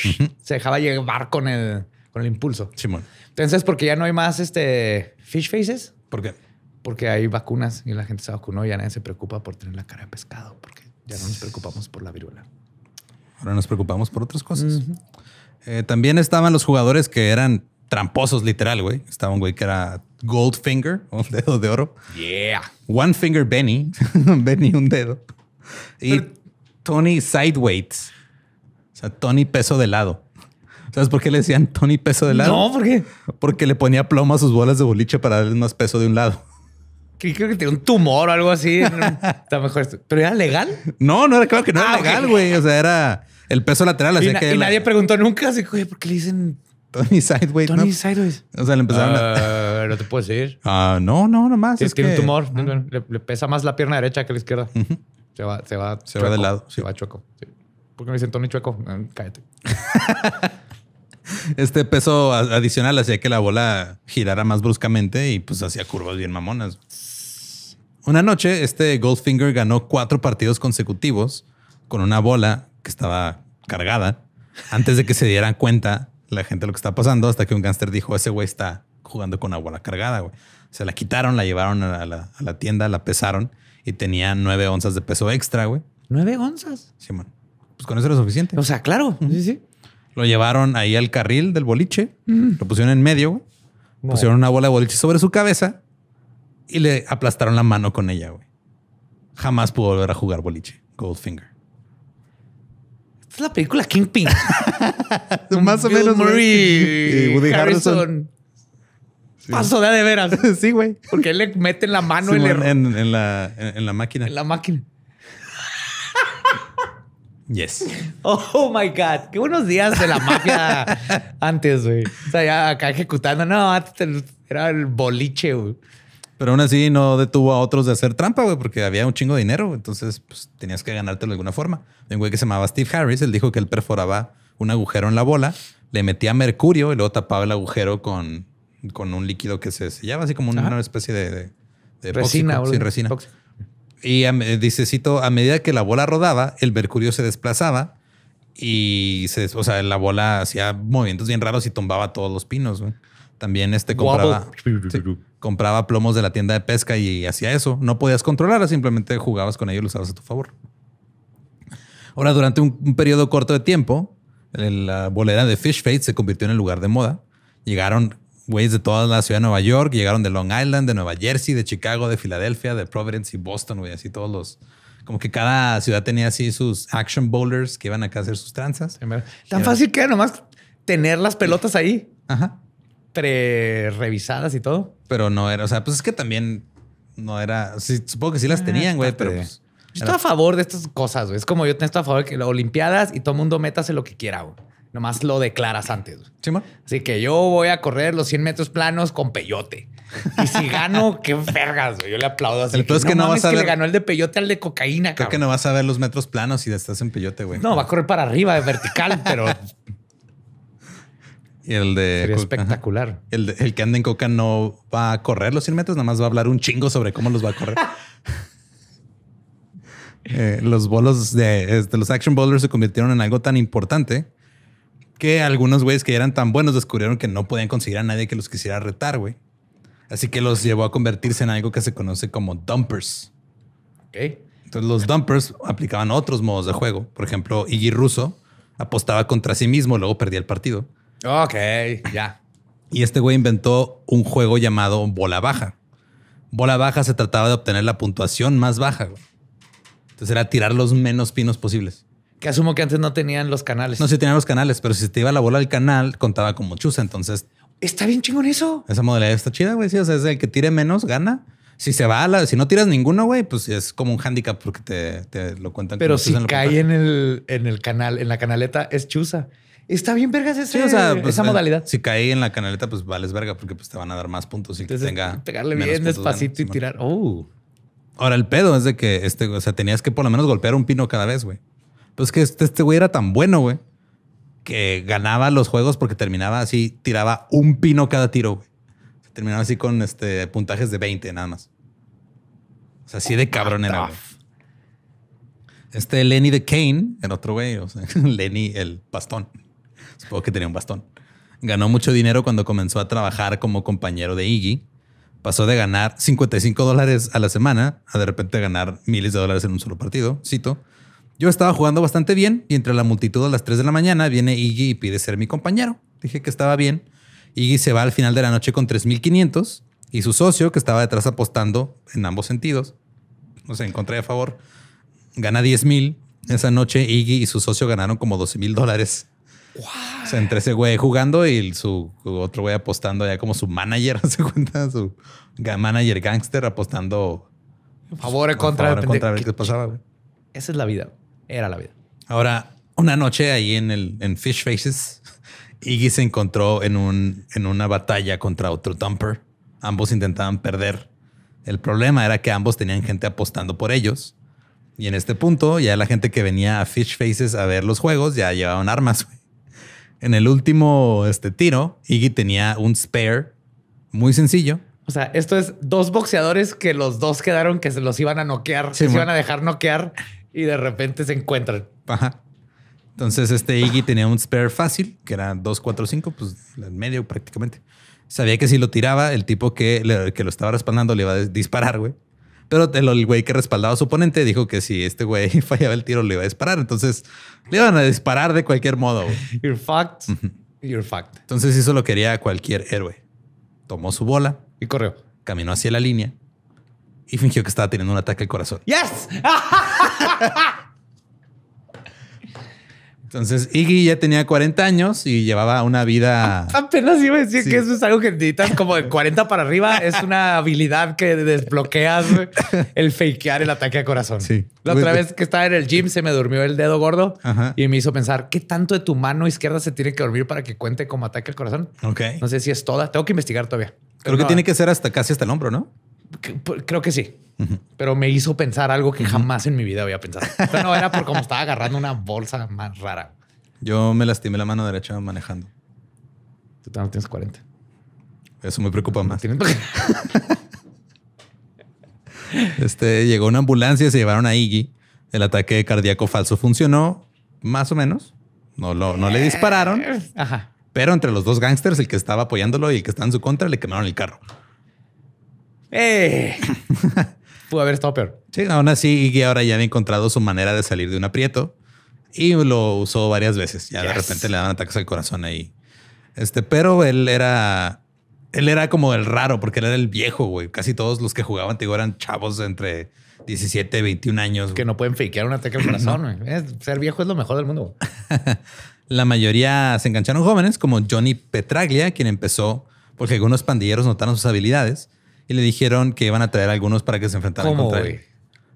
Se dejaba llevar con el, con el impulso. Simón. Entonces, porque ya no hay más este fish faces. ¿Por qué? Porque hay vacunas y la gente se vacunó y ya nadie se preocupa por tener la cara de pescado, porque ya no nos preocupamos por la viruela. Ahora nos preocupamos por otras cosas. Eh, también estaban los jugadores que eran tramposos, literal, güey. Estaba un güey que era Goldfinger, un dedo de oro. Yeah. One Finger Benny, Benny un dedo. Y Tony Sideways. O sea, Tony peso de lado. ¿Sabes por qué le decían Tony peso de lado? No, ¿por qué? Porque le ponía plomo a sus bolas de boliche para darle más peso de un lado. Creo que tenía un tumor o algo así. Está mejor esto. ¿Pero era legal? No, no era, claro que no era ah, legal, güey. O sea, era el peso lateral. y, que nadie preguntó nunca, así que, ¿por qué le dicen Tony Sideways. Tony Sideways. O sea, le empezaron a... Ah, no te puedo decir. Ah, no, no, nomás. Es, es tiene un tumor. le, pesa más la pierna derecha que la izquierda. Se va, se va. Se va de lado. Se va choco, Sí porque me dicen Tony Chueco? Mm, cállate. este peso adicional hacía que la bola girara más bruscamente y pues hacía curvas bien mamonas. Una noche, este Goldfinger ganó cuatro partidos consecutivos con una bola que estaba cargada. Antes de que se dieran cuenta la gente lo que estaba pasando, hasta que un gánster dijo: Ese güey está jugando con una bola cargada. Güey. Se la quitaron, la llevaron a la, a la tienda, la pesaron y tenía nueve onzas de peso extra. güey. ¿Nueve onzas? Sí, man pues con eso era suficiente. O sea, claro. Sí, sí. Lo llevaron ahí al carril del boliche, lo pusieron en medio, Pusieron una bola de boliche sobre su cabeza y le aplastaron la mano con ella, güey. Jamás pudo volver a jugar boliche. Goldfinger. Esta es la película Kingpin. Más o menos. Murray. Woody Harrison. Paso de veras. sí, güey. Porque él le mete la mano en, la, máquina. En la máquina. Yes. Oh my God. Qué buenos días de la mafia antes, güey. O sea, ya acá ejecutando. No, antes era el boliche, güey. Pero aún así no detuvo a otros de hacer trampa, güey, porque había un chingo de dinero. Entonces, pues tenías que ganártelo de alguna forma. un güey que se llamaba Steve Harris. Él dijo que él perforaba un agujero en la bola, le metía mercurio y luego tapaba el agujero con, con un líquido que se sellaba, así como una, especie de, de, resina. sin resina. Y a, a medida que la bola rodaba, el mercurio se desplazaba y la bola hacía movimientos bien raros y tumbaba todos los pinos. También este compraba, compraba plomos de la tienda de pesca y hacía eso. No podías controlarla, simplemente jugabas con ellos y los usabas a tu favor. Ahora, durante un, un periodo corto de tiempo, la bolera de Fish Fate se convirtió en el lugar de moda. Llegaron güeyes de toda la ciudad de Nueva York, llegaron de Long Island, de Nueva Jersey, de Chicago, de Filadelfia, de Providence y Boston, güey, así todos los, como que cada ciudad tenía así sus action bowlers que iban acá a hacer sus tranzas. Tan fácil que era nomás tener las pelotas ahí. Ajá. Pre-revisadas y todo. Pero no era, o sea, pues es que también no era, supongo que sí las ah, tenían, güey, pero pues, Yo a favor de estas cosas, güey. Es como yo estoy a favor de que las Olimpiadas y todo mundo métase lo que quiera, güey. Nomás lo declaras antes. ¿Sí, Así que yo voy a correr los 100 metros planos con peyote. Y si gano, qué vergas, Yo le aplaudo Entonces que, no, que no vas a ganó el de peyote al de cocaína, Creo que no vas a ver los metros planos si estás en peyote, güey. No, va a correr para arriba, de vertical, pero... Y el de... espectacular. El, el, que anda en coca no va a correr los 100 metros, nada más va a hablar un chingo sobre cómo los va a correr. Eh, los bolos de, de este, los action bowlers se convirtieron en algo tan importante que algunos güeyes que eran tan buenos descubrieron que no podían conseguir a nadie que los quisiera retar, güey. Así que los llevó a convertirse en algo que se conoce como dumpers. Okay. Entonces los dumpers aplicaban otros modos de juego. Por ejemplo, Iggy Russo apostaba contra sí mismo, luego perdía el partido. Ok, ya. Y este güey inventó un juego llamado bola baja. Bola baja se trataba de obtener la puntuación más baja. Entonces era tirar los menos pinos posibles. Que asumo que antes no tenían los canales. No, sí tenían los canales, pero si te iba la bola al canal, contaba como chusa. Entonces. Está bien chingón eso. Esa modalidad está chida, güey. Sí, o sea, es el que tire menos, gana. Si se va a la, si no tiras ninguno, güey, pues es como un hándicap porque te, lo cuentan. Pero si cae en el, en el canal, en la canaleta, es chusa. Está bien, vergas, ese, o sea, pues, esa eh, modalidad. Si cae en la canaleta, pues vales verga, porque pues te van a dar más puntos y te tenga. Pegarle bien despacito y tirar. Oh. Ahora, el pedo es de que este, o sea, tenías que por lo menos golpear un pino cada vez, güey. Pues que este, este, güey era tan bueno, güey, que ganaba los juegos porque terminaba así, tiraba un pino cada tiro, güey. Terminaba así con este, puntajes de 20 nada más. O sea, así de cabrón era. Este Lenny de Kane, el otro güey, o sea, Lenny el bastón. Supongo que tenía un bastón. Ganó mucho dinero cuando comenzó a trabajar como compañero de Iggy. Pasó de ganar 55 dólares a la semana a de repente ganar miles de dólares en un solo partido. Cito, yo estaba jugando bastante bien y entre la multitud a las 3 de la mañana viene Iggy y pide ser mi compañero. Dije que estaba bien. Iggy se va al final de la noche con 3.500 y su socio, que estaba detrás apostando en ambos sentidos, no sé, en contra a favor, gana 10.000. Esa noche Iggy y su socio ganaron como 12 mil dólares. O sea, entre ese güey jugando y su otro güey apostando ya como su manager, ¿se cuenta? Su manager gangster apostando. Favor en contra. Favor, contra, contra pasaba, Esa es la vida. Era la vida. Ahora, una noche ahí en, el, en Fish Faces, Iggy se encontró en, un, en una batalla contra otro dumper. Ambos intentaban perder. El problema era que ambos tenían gente apostando por ellos. Y en este punto, ya la gente que venía a Fish Faces a ver los juegos ya llevaban armas. En el último este, tiro, Iggy tenía un spare muy sencillo. O sea, esto es dos boxeadores que los dos quedaron que se los iban a noquear, se los se iban a dejar noquear y de repente se encuentran. Entonces, este Iggy tenía un spare fácil, que era 2-4-5, pues en medio prácticamente. Sabía que si lo tiraba, el tipo que, lo estaba respaldando le iba a disparar, güey. Pero el, güey que respaldaba a su oponente dijo que si este güey fallaba el tiro, le iba a disparar. Entonces, le iban a disparar de cualquier modo. You're fucked. You're fucked. Entonces, eso lo quería cualquier héroe. Tomó su bola. Y corrió. Caminó hacia la línea y fingió que estaba teniendo un ataque al corazón. ¡Yes! Entonces, Iggy ya tenía 40 años y llevaba una vida. Apenas iba a decir que eso es algo que necesitas como de 40 para arriba. Es una habilidad que desbloqueas el fakear el ataque al corazón. Sí. La otra vez que estaba en el gym se me durmió el dedo gordo y me hizo pensar qué tanto de tu mano izquierda se tiene que dormir para que cuente como ataque al corazón. No sé si es toda. Tengo que investigar todavía. Creo, que tiene que ser hasta casi hasta el hombro, ¿no? Pues, creo que sí. Pero me hizo pensar algo que jamás en mi vida había pensado. Pero no era por cómo estaba agarrando una bolsa más rara. Yo me lastimé la mano derecha manejando. Tú también tienes 40. Eso me preocupa más. este, llegó una ambulancia y se llevaron a Iggy. El ataque cardíaco falso funcionó, más o menos. No, lo, no le dispararon. Pero entre los dos gángsters, el que estaba apoyándolo y el que está en su contra, le quemaron el carro. ¡Eh! Pudo haber estado peor. Sí, aún así, Iggy ahora ya había encontrado su manera de salir de un aprieto y lo usó varias veces. Ya de repente le daban ataques al corazón ahí. Este, pero él era. Él era como el raro, porque él era el viejo, güey. Casi todos los que jugaban, te eran chavos entre 17, 21 años. Que no pueden fakear un ataque al corazón, güey. Ser viejo es lo mejor del mundo. La mayoría se engancharon jóvenes, como Johnny Petraglia, quien empezó porque algunos pandilleros notaron sus habilidades y le dijeron que iban a traer algunos para que se enfrentaran ¿Cómo, contra él.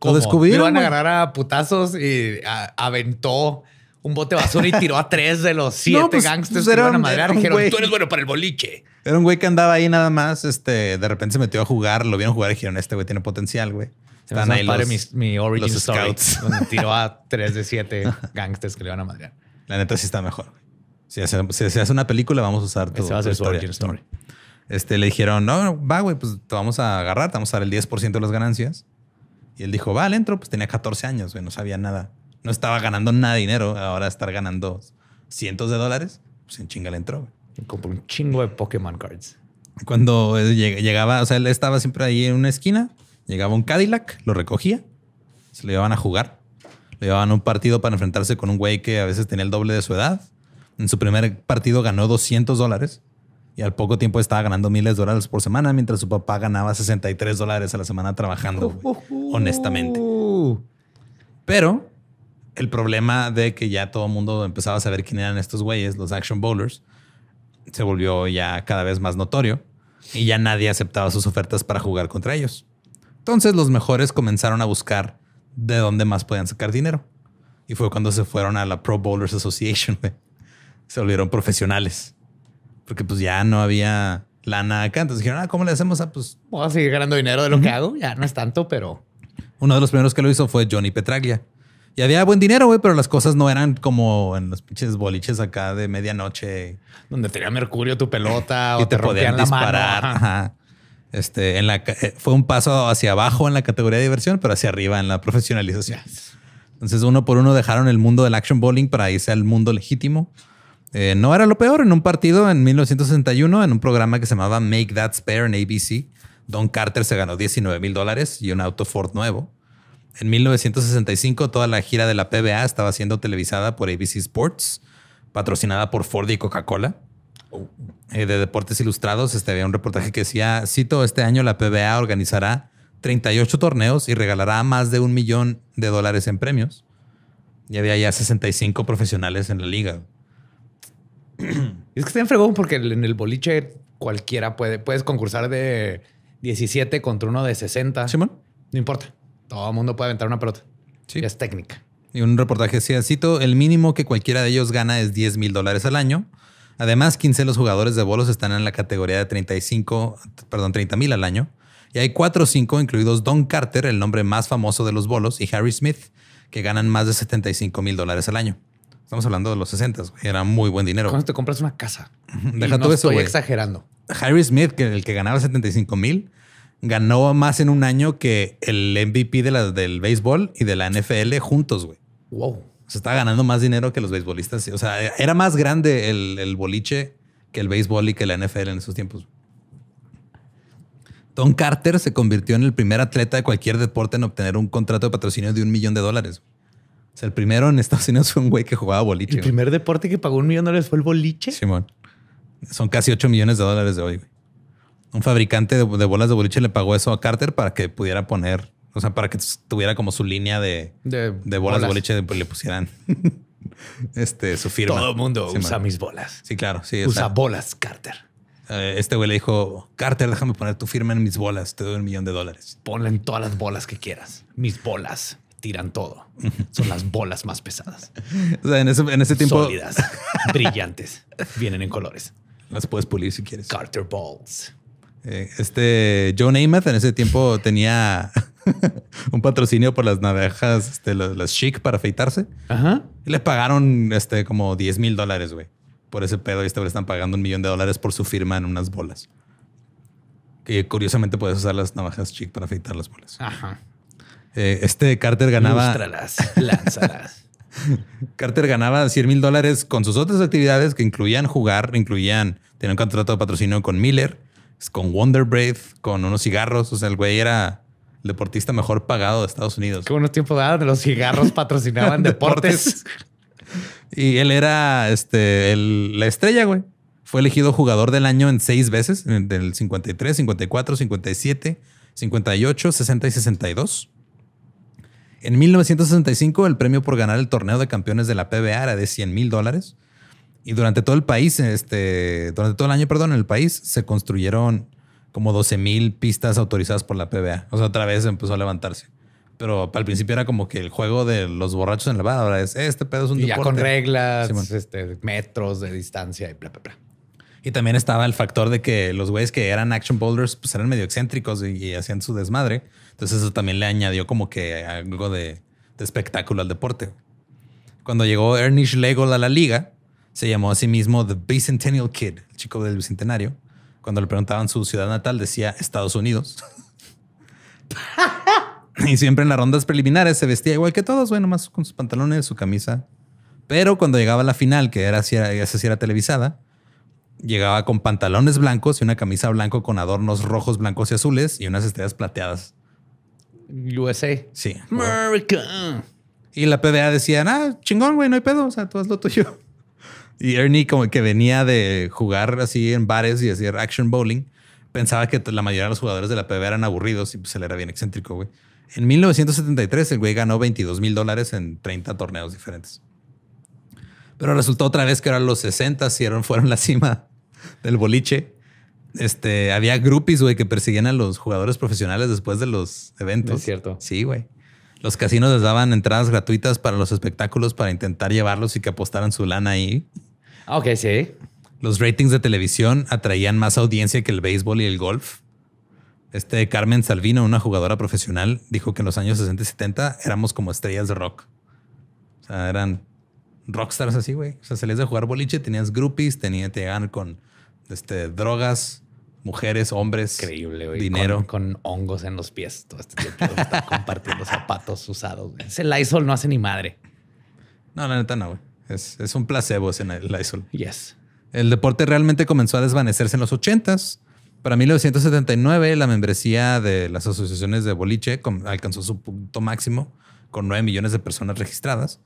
¿Cómo? Lo descubrieron. Iban a agarrar a putazos y aventó un bote de basura y tiró a tres de los siete pues, gangsters que pues, iban a madrear. Dijeron, tú eres bueno para el boliche. Era un güey que andaba ahí nada más. Este, de repente se metió a jugar, lo vieron jugar y dijeron, este güey tiene potencial, güey. Se ahí mi, mi origin los scouts. tiró a tres de siete gangsters que le iban a madrear. La neta sí está mejor. Si se si hace una película, vamos a usar tu, Se va a origin story este, le dijeron, no, va, güey, pues te vamos a agarrar, te vamos a dar el 10% de las ganancias. Y él dijo, va, entro, pues tenía 14 años, güey, no sabía nada. No estaba ganando nada dinero, ahora estar ganando cientos de dólares, pues en chinga le entró, Compró un chingo de Pokémon cards. Cuando eh, llegaba, o sea, él estaba siempre ahí en una esquina, llegaba un Cadillac, lo recogía, se lo llevaban a jugar, Le llevaban un partido para enfrentarse con un güey que a veces tenía el doble de su edad. En su primer partido ganó 200 dólares y al poco tiempo estaba ganando miles de dólares por semana, mientras su papá ganaba 63 dólares a la semana trabajando, honestamente. Pero el problema de que ya todo el mundo empezaba a saber quién eran estos güeyes, los action bowlers, se volvió ya cada vez más notorio y ya nadie aceptaba sus ofertas para jugar contra ellos. Entonces los mejores comenzaron a buscar de dónde más podían sacar dinero. Y fue cuando se fueron a la Pro Bowlers Association. Se volvieron profesionales porque pues ya no había lana acá. Entonces dijeron, ah, ¿cómo le hacemos a ah, pues? Voy a seguir ganando dinero de lo que hago. Ya no es tanto, pero. Uno de los primeros que lo hizo fue Johnny Petraglia. Y había buen dinero, güey, pero las cosas no eran como en los pinches boliches acá de medianoche. Donde tenía mercurio tu pelota o te, podían disparar. Este, en la, eh, fue un paso hacia abajo en la categoría de diversión, pero hacia arriba en la profesionalización. Entonces, uno por uno dejaron el mundo del action bowling para irse al mundo legítimo. Eh, no era lo peor. En un partido en 1961, en un programa que se llamaba Make That Spare en ABC, Don Carter se ganó 19 mil dólares y un auto Ford nuevo. En 1965, toda la gira de la PBA estaba siendo televisada por ABC Sports, patrocinada por Ford y Coca-Cola. Oh. Eh, de Deportes Ilustrados, este, había un reportaje que decía, cito, este año la PBA organizará 38 torneos y regalará más de un millón de dólares en premios. Y había ya 65 profesionales en la liga. es que está en fregón porque en el boliche cualquiera puede, puedes concursar de 17 contra uno de 60. Simón. No importa. Todo el mundo puede aventar una pelota. Sí. es técnica. Y un reportaje decía, el mínimo que cualquiera de ellos gana es 10 mil dólares al año. Además, 15 de los jugadores de bolos están en la categoría de 35, perdón, 30 mil al año. Y hay cuatro o cinco, incluidos Don Carter, el nombre más famoso de los bolos, y Harry Smith, que ganan más de 75 mil dólares al año. Estamos hablando de los 60, era muy buen dinero. Cuando te compras una casa. Deja Estoy exagerando. Harry Smith, que el que ganaba 75 mil, ganó más en un año que el MVP de del béisbol y de la NFL juntos, güey. Wow. Se estaba ganando más dinero que los beisbolistas. O sea, era más grande el, el boliche que el béisbol y que la NFL en esos tiempos. Tom Carter se convirtió en el primer atleta de cualquier deporte en obtener un contrato de patrocinio de un millón de dólares el primero en Estados Unidos fue un güey que jugaba boliche. El primer deporte que pagó un millón de dólares fue el boliche. Simón. Son casi 8 millones de dólares de hoy. Güey. Un fabricante de, bolas de boliche le pagó eso a Carter para que pudiera poner, o sea, para que tuviera como su línea de, de, bolas, de boliche, pues le pusieran este, su firma. Todo el mundo usa mis bolas. Sí, claro. Sí, usa bolas, Carter. Eh, este güey le dijo, Carter, déjame poner tu firma en mis bolas, te doy un millón de dólares. Ponle en todas las bolas que quieras, mis bolas tiran todo. Son las bolas más pesadas. en ese, en ese tiempo. Sólidas, brillantes. Vienen en colores. Las puedes pulir si quieres. Carter Balls. Eh, este John Namath en ese tiempo tenía un patrocinio por las navajas, este, las, chic para afeitarse. Ajá. Y le pagaron este, como 10 mil dólares, güey. Por ese pedo. Y este le están pagando un millón de dólares por su firma en unas bolas. Que curiosamente puedes usar las navajas chic para afeitar las bolas. Ajá. Eh, este Carter ganaba. Lústralas, lánzalas. Carter ganaba 100 mil dólares con sus otras actividades que incluían jugar, incluían tener un contrato de patrocinio con Miller, con Wonder Brave, con unos cigarros. O sea, el güey era el deportista mejor pagado de Estados Unidos. Qué buenos tiempos daban, los cigarros patrocinaban deportes. y él era este, la estrella, güey. Fue elegido jugador del año en seis veces, del 53, 54, 57, 58, 60 y 62. En 1965, el premio por ganar el torneo de campeones de la PBA era de 100 mil dólares. Y durante todo el país, este, durante todo el año, perdón, en el país se construyeron como 12 mil pistas autorizadas por la PBA. O sea, otra vez empezó a levantarse. Pero al principio era como que el juego de los borrachos en la barra. Ahora es este pedo es un y Ya con reglas, este, metros de distancia y bla, bla, bla. Y también estaba el factor de que los güeyes que eran action boulders pues eran medio excéntricos y hacían su desmadre. Entonces eso también le añadió como que algo de, espectáculo al deporte. Cuando llegó Ernest Legol a la liga, se llamó a sí mismo The Bicentennial Kid, el chico del Bicentenario. Cuando le preguntaban su ciudad natal, decía Estados Unidos. y siempre en las rondas preliminares se vestía igual que todos, bueno, más con sus pantalones, su camisa. Pero cuando llegaba a la final, que era, esa era televisada, llegaba con pantalones blancos y una camisa blanco con adornos rojos, blancos y azules y unas estrellas plateadas USA. Sí. America. Y la PBA decía ah, chingón, güey, no hay pedo. O sea, tú haz lo tuyo. Y Ernie, como que venía de jugar así en bares y hacer action bowling, pensaba que la mayoría de los jugadores de la PBA eran aburridos y pues él era bien excéntrico, güey. En 1973, el güey ganó 22 mil dólares en 30 torneos diferentes. Pero resultó otra vez que eran los 60 fueron la cima del boliche este, había groupies, güey, que persiguían a los jugadores profesionales después de los eventos. es cierto. Sí, güey. Los casinos les daban entradas gratuitas para los espectáculos para intentar llevarlos y que apostaran su lana ahí. Ah, Ok, sí. Los ratings de televisión atraían más audiencia que el béisbol y el golf. Este Carmen Salvino, una jugadora profesional, dijo que en los años 60 y 70 éramos como estrellas de rock. O sea, eran rockstars así, güey. O sea, salías de jugar boliche, tenías groupies, tenías, te llegaban con este, drogas, mujeres, hombres, dinero. Con, hongos en los pies. Todo este tiempo compartiendo zapatos usados. el Ese Lysol no hace ni madre. No, la neta no, güey. Es, un placebo ese Lysol. El deporte realmente comenzó a desvanecerse en los 80s. Para 1979, la membresía de las asociaciones de boliche alcanzó su punto máximo con 9 millones de personas registradas.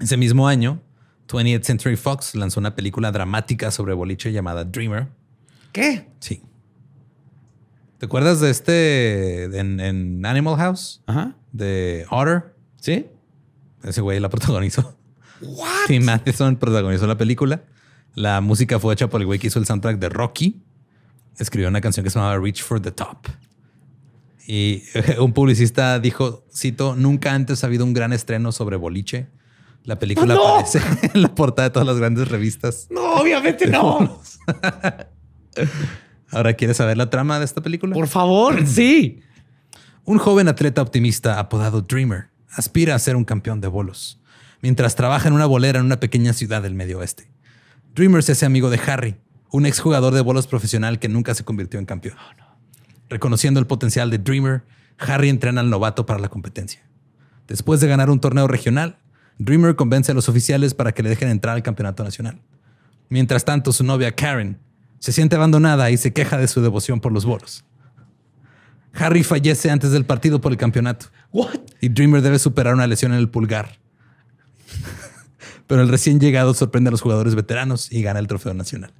Ese mismo año, 20th Century Fox lanzó una película dramática sobre boliche llamada Dreamer, Sí. ¿Te acuerdas de este en, Animal House? Ajá. De Otter. Sí. Ese güey la protagonizó. What? Tim Matheson protagonizó la película. La música fue hecha por el güey que hizo el soundtrack de Rocky. Escribió una canción que se llamaba Reach for the Top. Y eh, un publicista dijo, cito, nunca antes ha habido un gran estreno sobre boliche. La película ¡Ah, aparece en la portada de todas las grandes revistas. No, obviamente no. Ahora, ¿quieres saber la trama de esta película? Por favor, sí. Un joven atleta optimista apodado Dreamer aspira a ser un campeón de bolos, mientras trabaja en una bolera en una pequeña ciudad del medio oeste. Dreamer se hace amigo de Harry, un ex jugador de bolos profesional que nunca se convirtió en campeón. Oh, Reconociendo el potencial de Dreamer, Harry entrena al novato para la competencia. Después de ganar un torneo regional, Dreamer convence a los oficiales para que le dejen entrar al campeonato nacional. Mientras tanto, su novia Karen se siente abandonada y se queja de su devoción por los boros. Harry fallece antes del partido por el campeonato. What? Y Dreamer debe superar una lesión en el pulgar. Pero el recién llegado sorprende a los jugadores veteranos y gana el trofeo nacional.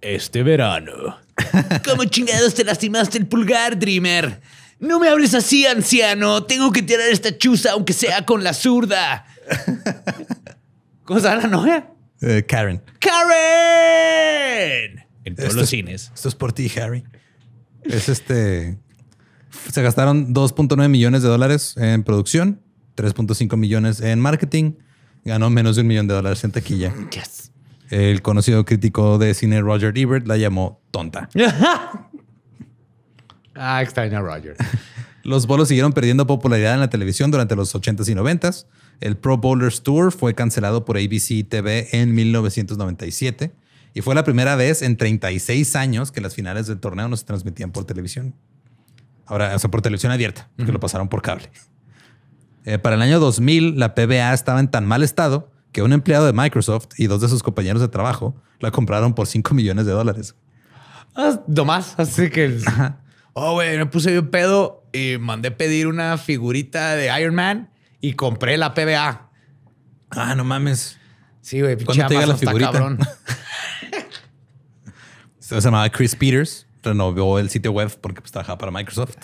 Este verano. ¿Cómo chingados te lastimaste el pulgar, Dreamer? No me hables así, anciano. Tengo que tirar esta chuza, aunque sea con la zurda. ¿Cómo se la novia? Eh, Karen. ¡Karen! en todos los cines. Esto es por ti, Harry. Es este. Se gastaron 2.9 millones de dólares en producción, 3.5 millones en marketing, ganó menos de un millón de dólares en taquilla. El conocido crítico de cine Roger Ebert la llamó tonta. ah, extraña Roger. Los bolos siguieron perdiendo popularidad en la televisión durante los 80s y 90s. El Pro Bowlers Tour fue cancelado por ABC TV en 1997. Y fue la primera vez en 36 años que las finales del torneo no se transmitían por televisión. Ahora, o sea, por televisión abierta, porque lo pasaron por cable. Eh, para el año 2000, la PBA estaba en tan mal estado que un empleado de Microsoft y dos de sus compañeros de trabajo la compraron por 5 millones de dólares. Ah, no más, así que... Oh, güey, me puse un pedo y mandé pedir una figurita de Iron Man y compré la PBA. Ah, no mames. Sí, güey. pinche te la figurita? Cabrón. se llamaba Chris Peters, renovó el sitio web porque pues, trabajaba para Microsoft.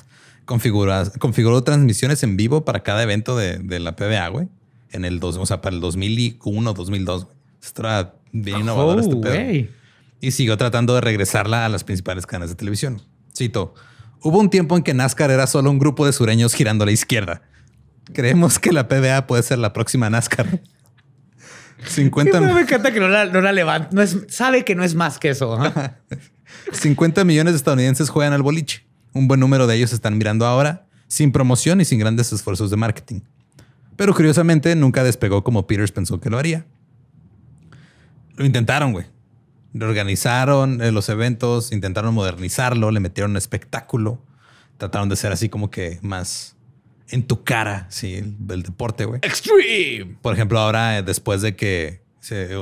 configuró transmisiones en vivo para cada evento de, la PBA, güey. En el dos, o sea, para el 2001, 2002. Esto era bien innovador este oh, pedo. Y siguió tratando de regresarla a las principales cadenas de televisión. Cito, hubo un tiempo en que NASCAR era solo un grupo de sureños girando a la izquierda. Creemos que la PBA puede ser la próxima NASCAR. 50 me encanta que no la, no sabe que no es más que eso. 50 millones de estadounidenses juegan al boliche. Un buen número de ellos están mirando ahora, sin promoción y sin grandes esfuerzos de marketing. Pero curiosamente nunca despegó como Peters pensó que lo haría. Lo intentaron, güey. organizaron los eventos, intentaron modernizarlo, le metieron espectáculo, trataron de ser así como que más en tu cara, sí, el, deporte, güey. Extreme. Por ejemplo, ahora eh, después de que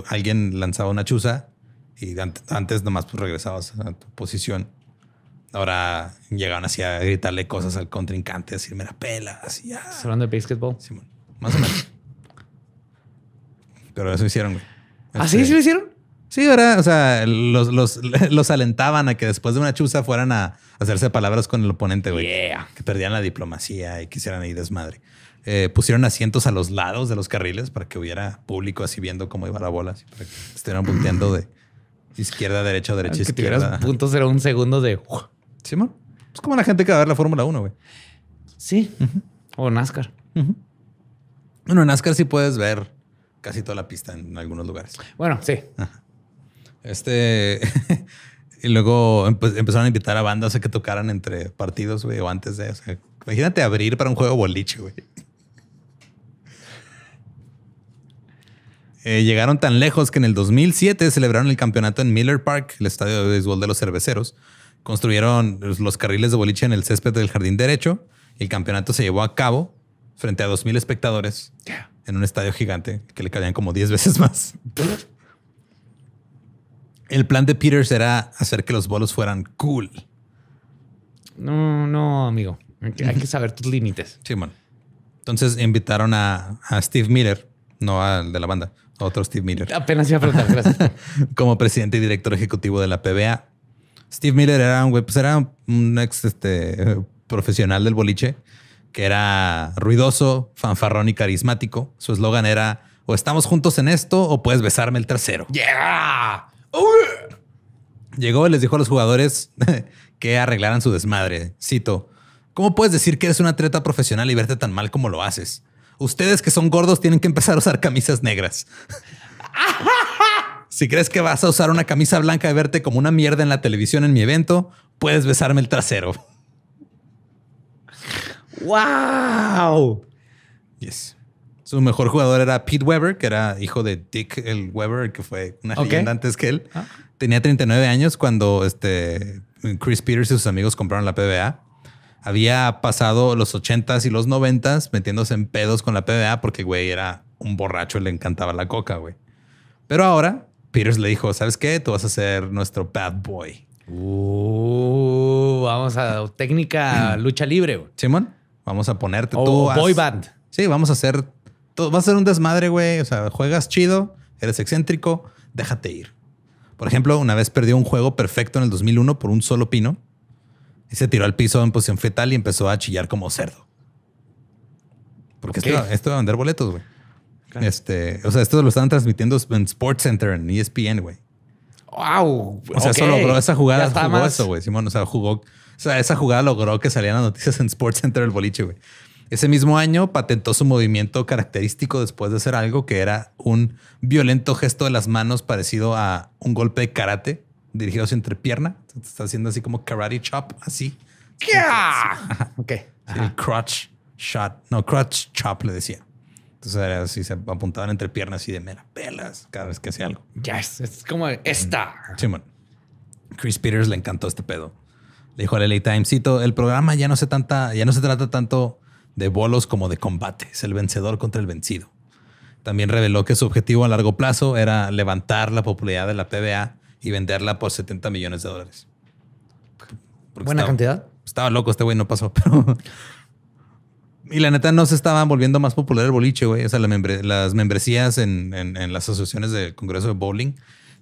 alguien lanzaba una chuza y antes, nomás pues, regresabas a tu posición. Ahora llegaban así a gritarle cosas al contrincante, decirme la pela, así ya. Ah". hablando de basketball. Sí, más o menos. Pero eso hicieron, güey. ¿Así ¿Ah, este, sí lo hicieron? Sí, ¿verdad? O sea, los, los, los, alentaban a que después de una chuza fueran a hacerse palabras con el oponente, güey. Que perdían la diplomacia y quisieran ir desmadre. Eh, pusieron asientos a los lados de los carriles para que hubiera público así viendo cómo iba la bola, para que estuvieran punteando de izquierda, derecha, ah, derecha, izquierda. que tuvieras puntos era un segundo de. Sí, man. Es como la gente que va a ver la Fórmula 1, güey. Sí. O NASCAR. Bueno, en NASCAR sí puedes ver casi toda la pista en algunos lugares. Bueno, sí. Ajá. Este. y luego empezaron a invitar a bandas a que tocaran entre partidos, güey, o antes de. O imagínate abrir para un juego boliche, güey. Eh, llegaron tan lejos que en el 2007 celebraron el campeonato en Miller Park, el estadio de béisbol de los cerveceros. Construyeron los carriles de boliche en el césped del jardín derecho. El campeonato se llevó a cabo frente a 2.000 espectadores en un estadio gigante que le caían como 10 veces más el plan de Peters era hacer que los bolos fueran cool. No, no, amigo. Hay que, saber tus límites. Sí, bueno. Entonces invitaron a, Steve Miller, no al de la banda, a otro Steve Miller. Apenas iba a preguntar, gracias. Como presidente y director ejecutivo de la PBA. Steve Miller era un pues era un ex este, profesional del boliche que era ruidoso, fanfarrón y carismático. Su eslogan era o estamos juntos en esto o puedes besarme el tercero. Yeah. Llegó y les dijo a los jugadores que arreglaran su desmadre. Cito, ¿cómo puedes decir que eres un atleta profesional y verte tan mal como lo haces? Ustedes que son gordos tienen que empezar a usar camisas negras. si crees que vas a usar una camisa blanca y verte como una mierda en la televisión en mi evento, puedes besarme el trasero. ¡Wow! Yes. Su mejor jugador era Pete Weber, que era hijo de Dick el Weber, que fue una leyenda antes que él. Ah. Tenía 39 años cuando este Chris Peters y sus amigos compraron la PBA. Había pasado los 80s y los 90s metiéndose en pedos con la PBA porque güey era un borracho, y le encantaba la coca, güey. Pero ahora Peters le dijo, ¿sabes qué? Tú vas a ser nuestro bad boy. Uh, vamos a técnica lucha libre. Simón, vamos a ponerte oh, tú. Boy band. Sí, vamos a hacer va a ser un desmadre, güey. O sea, juegas chido, eres excéntrico, déjate ir. Por ejemplo, una vez perdió un juego perfecto en el 2001 por un solo pino y se tiró al piso en posición fetal y empezó a chillar como cerdo. Porque esto, esto, va a vender boletos, güey. Este, o sea, esto lo estaban transmitiendo en Sports Center, en ESPN, güey. Wow. O sea, eso logró esa jugada. Jugó eso, güey. o sea, esa jugada logró que salieran las noticias en Sports Center el boliche, güey. Ese mismo año patentó su movimiento característico después de hacer algo que era un violento gesto de las manos parecido a un golpe de karate dirigido hacia piernas. Está haciendo así como karate chop, así. ¿Qué? el shot. No, crutch chop le decía. Entonces era así, se apuntaban entre piernas y de mera pelas cada vez que hacía algo. Yes, es como esta. Mm. Sí, Chris Peters le encantó este pedo. Le dijo a LA Times, el programa ya no se tanta, ya no se trata tanto de bolos como de combates, el vencedor contra el vencido. También reveló que su objetivo a largo plazo era levantar la popularidad de la PBA y venderla por 70 millones de dólares. Buena cantidad. Estaba loco este güey, no pasó, pero... y la neta no se estaba volviendo más popular el boliche, güey. O sea, las membresías en, las asociaciones del Congreso de Bowling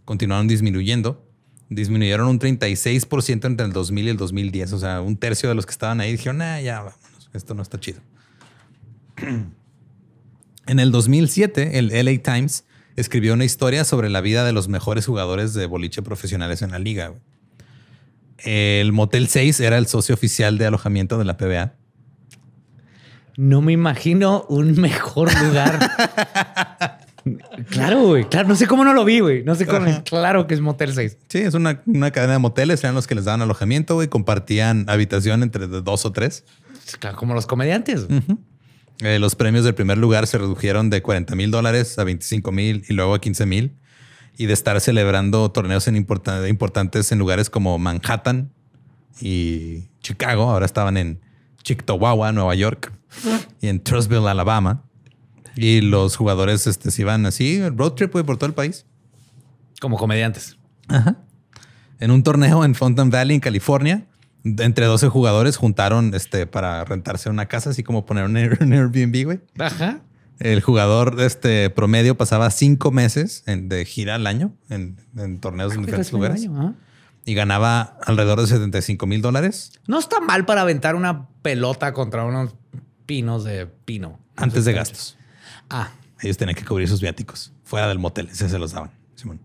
continuaron disminuyendo. Disminuyeron un 36% entre el 2000 y el 2010. O sea, un tercio de los que estaban ahí dijeron, ah, ya, esto no está chido. En el 2007, el LA Times escribió una historia sobre la vida de los mejores jugadores de boliche profesionales en la liga. El Motel 6 era el socio oficial de alojamiento de la PBA. No me imagino un mejor lugar. claro, güey. Claro, no sé cómo no lo vi, güey. No sé cómo. Claro que es Motel 6. Sí, es una, una cadena de moteles. Eran los que les daban alojamiento, güey. Compartían habitación entre dos o tres como los comediantes. Eh, los premios del primer lugar se redujeron de 40 mil dólares a 25 mil y luego a 15 mil. Y de estar celebrando torneos en importantes en lugares como Manhattan y Chicago. Ahora estaban en Chictowawa, Nueva York, y en Trustville, Alabama. Y los jugadores este, se iban así, el road trip por todo el país. Como comediantes. En un torneo en Fountain Valley, en California, entre 12 jugadores juntaron este para rentarse una casa, así como poner un, Airbnb, güey. Ajá. El jugador este promedio pasaba cinco meses de gira al año en, torneos ah, en diferentes lugares. ¿ah? Y ganaba alrededor de 75 mil dólares. No está mal para aventar una pelota contra unos pinos de pino. Antes de gastos. Ah. Ellos tenían que cubrir sus viáticos fuera del motel. Ese se los daban. Simón.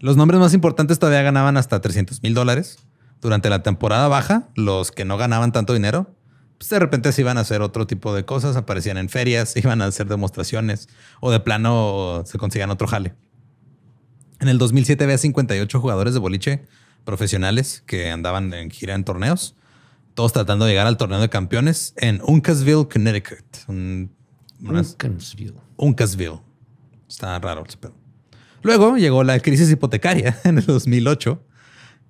Los nombres más importantes todavía ganaban hasta 300 mil dólares durante la temporada baja, los que no ganaban tanto dinero, pues de repente se iban a hacer otro tipo de cosas, aparecían en ferias, iban a hacer demostraciones o de plano se consiguieron otro jale. En el 2007 había 58 jugadores de boliche profesionales que andaban en gira en torneos, todos tratando de llegar al torneo de campeones en Uncasville, Connecticut. Uncasville. Uncasville. Está raro pero Luego llegó la crisis hipotecaria en el 2008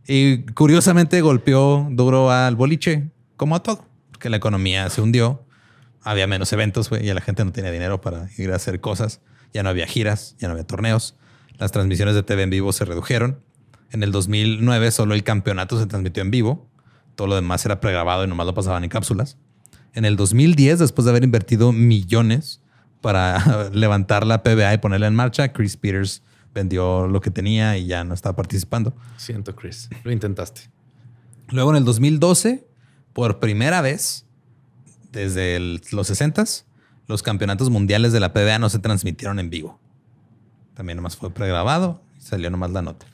y curiosamente golpeó duro al boliche, como a todo, porque la economía se hundió. Había menos eventos, güey, y la gente no tenía dinero para ir a hacer cosas. Ya no había giras, ya no había torneos. Las transmisiones de TV en vivo se redujeron. En el 2009 solo el campeonato se transmitió en vivo. Todo lo demás era pregrabado y nomás lo pasaban en cápsulas. En el 2010, después de haber invertido millones para levantar la PBA y ponerla en marcha, Chris Peters vendió lo que tenía y ya no estaba participando. Siento, Chris, lo intentaste. Luego en el 2012, por primera vez desde los 60 los campeonatos mundiales de la PBA no se transmitieron en vivo. También nomás fue pregrabado y salió nomás la nota.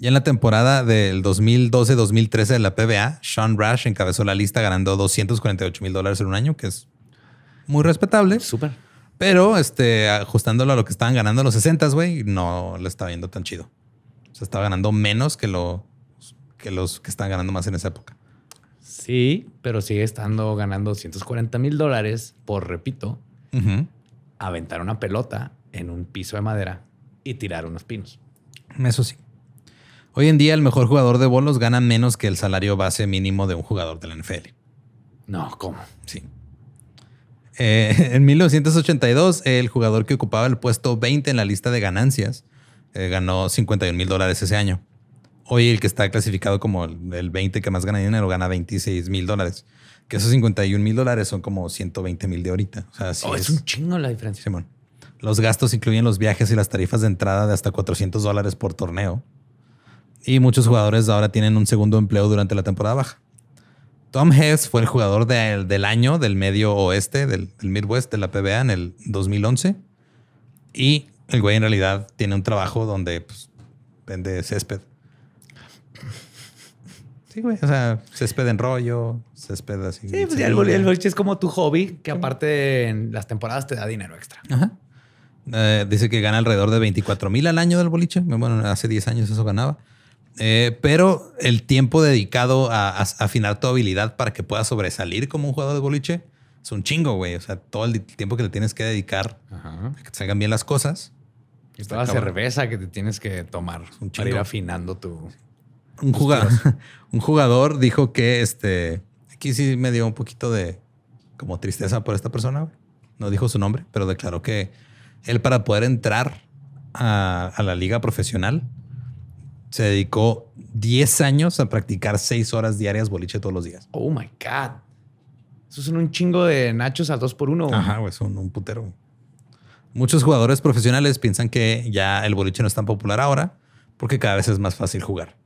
Y en la temporada del 2012-2013 de la PBA, Sean Rash encabezó la lista ganando 248 mil dólares en un año, que es muy respetable. Súper. Pero este, ajustándolo a lo que estaban ganando en los 60, güey, no lo estaba viendo tan chido. O sea, estaba ganando menos que, lo, que los que estaban ganando más en esa época. Sí, pero sigue estando ganando 140 mil dólares por, repito, aventar una pelota en un piso de madera y tirar unos pinos. Eso sí. Hoy en día el mejor jugador de bolos gana menos que el salario base mínimo de un jugador de la NFL. No, ¿cómo? Sí. Eh, en 1982, el jugador que ocupaba el puesto 20 en la lista de ganancias eh, ganó 51 mil dólares ese año. Hoy el que está clasificado como el 20 que más gana dinero gana 26 mil dólares. Que esos 51 mil dólares son como 120 mil de ahorita. O sea, oh, es, un chingo la diferencia. Los gastos incluyen los viajes y las tarifas de entrada de hasta 400 dólares por torneo. Y muchos jugadores ahora tienen un segundo empleo durante la temporada baja. Tom Hess fue el jugador del año del medio oeste, del, Midwest de la PBA en el 2011. Y el güey en realidad tiene un trabajo donde pues, vende césped. Sí, güey. O sea, césped en rollo, césped así. Sí, pues, el, boliche es como tu hobby, que aparte en las temporadas te da dinero extra. Eh, dice que gana alrededor de 24 mil al año del boliche. Bueno, hace 10 años eso ganaba. Eh, pero el tiempo dedicado a, afinar tu habilidad para que puedas sobresalir como un jugador de boliche es un chingo, güey. O sea, todo el tiempo que le tienes que dedicar a que te salgan bien las cosas. Y toda la cerveza que te tienes que tomar para ir afinando tu. Un jugador, un jugador dijo que este. Aquí sí me dio un poquito de como tristeza por esta persona. No dijo su nombre, pero declaró que él, para poder entrar a, a la liga profesional, se dedicó 10 años a practicar 6 horas diarias boliche todos los días. Oh my God. Eso son un chingo de nachos a 2 por 1 Ajá, güey, son un putero. Muchos jugadores profesionales piensan que ya el boliche no es tan popular ahora porque cada vez es más fácil jugar.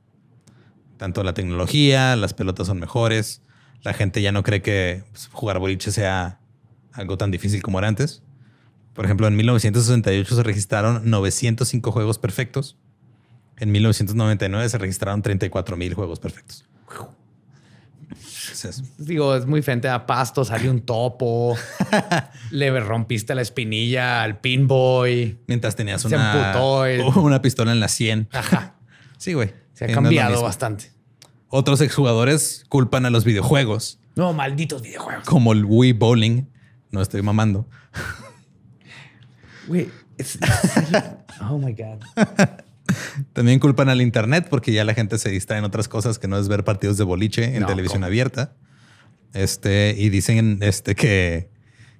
Tanto la tecnología, las pelotas son mejores, la gente ya no cree que pues, jugar boliche sea algo tan difícil como era antes. Por ejemplo, en 1968 se registraron 905 juegos perfectos, en 1999 se registraron 34 mil juegos perfectos. Digo, es muy frente a pasto, salió un topo, le rompiste la espinilla al pinboy. Mientras tenías una, una pistola en la 100. Ajá. Sí, güey. Se ha cambiado bastante. Otros exjugadores culpan a los videojuegos. No, malditos videojuegos. Como el Wii Bowling. No estoy mamando. Güey, oh my God. También culpan al Internet porque ya la gente se distrae en otras cosas que no es ver partidos de boliche en televisión abierta. Este, y dicen este, que,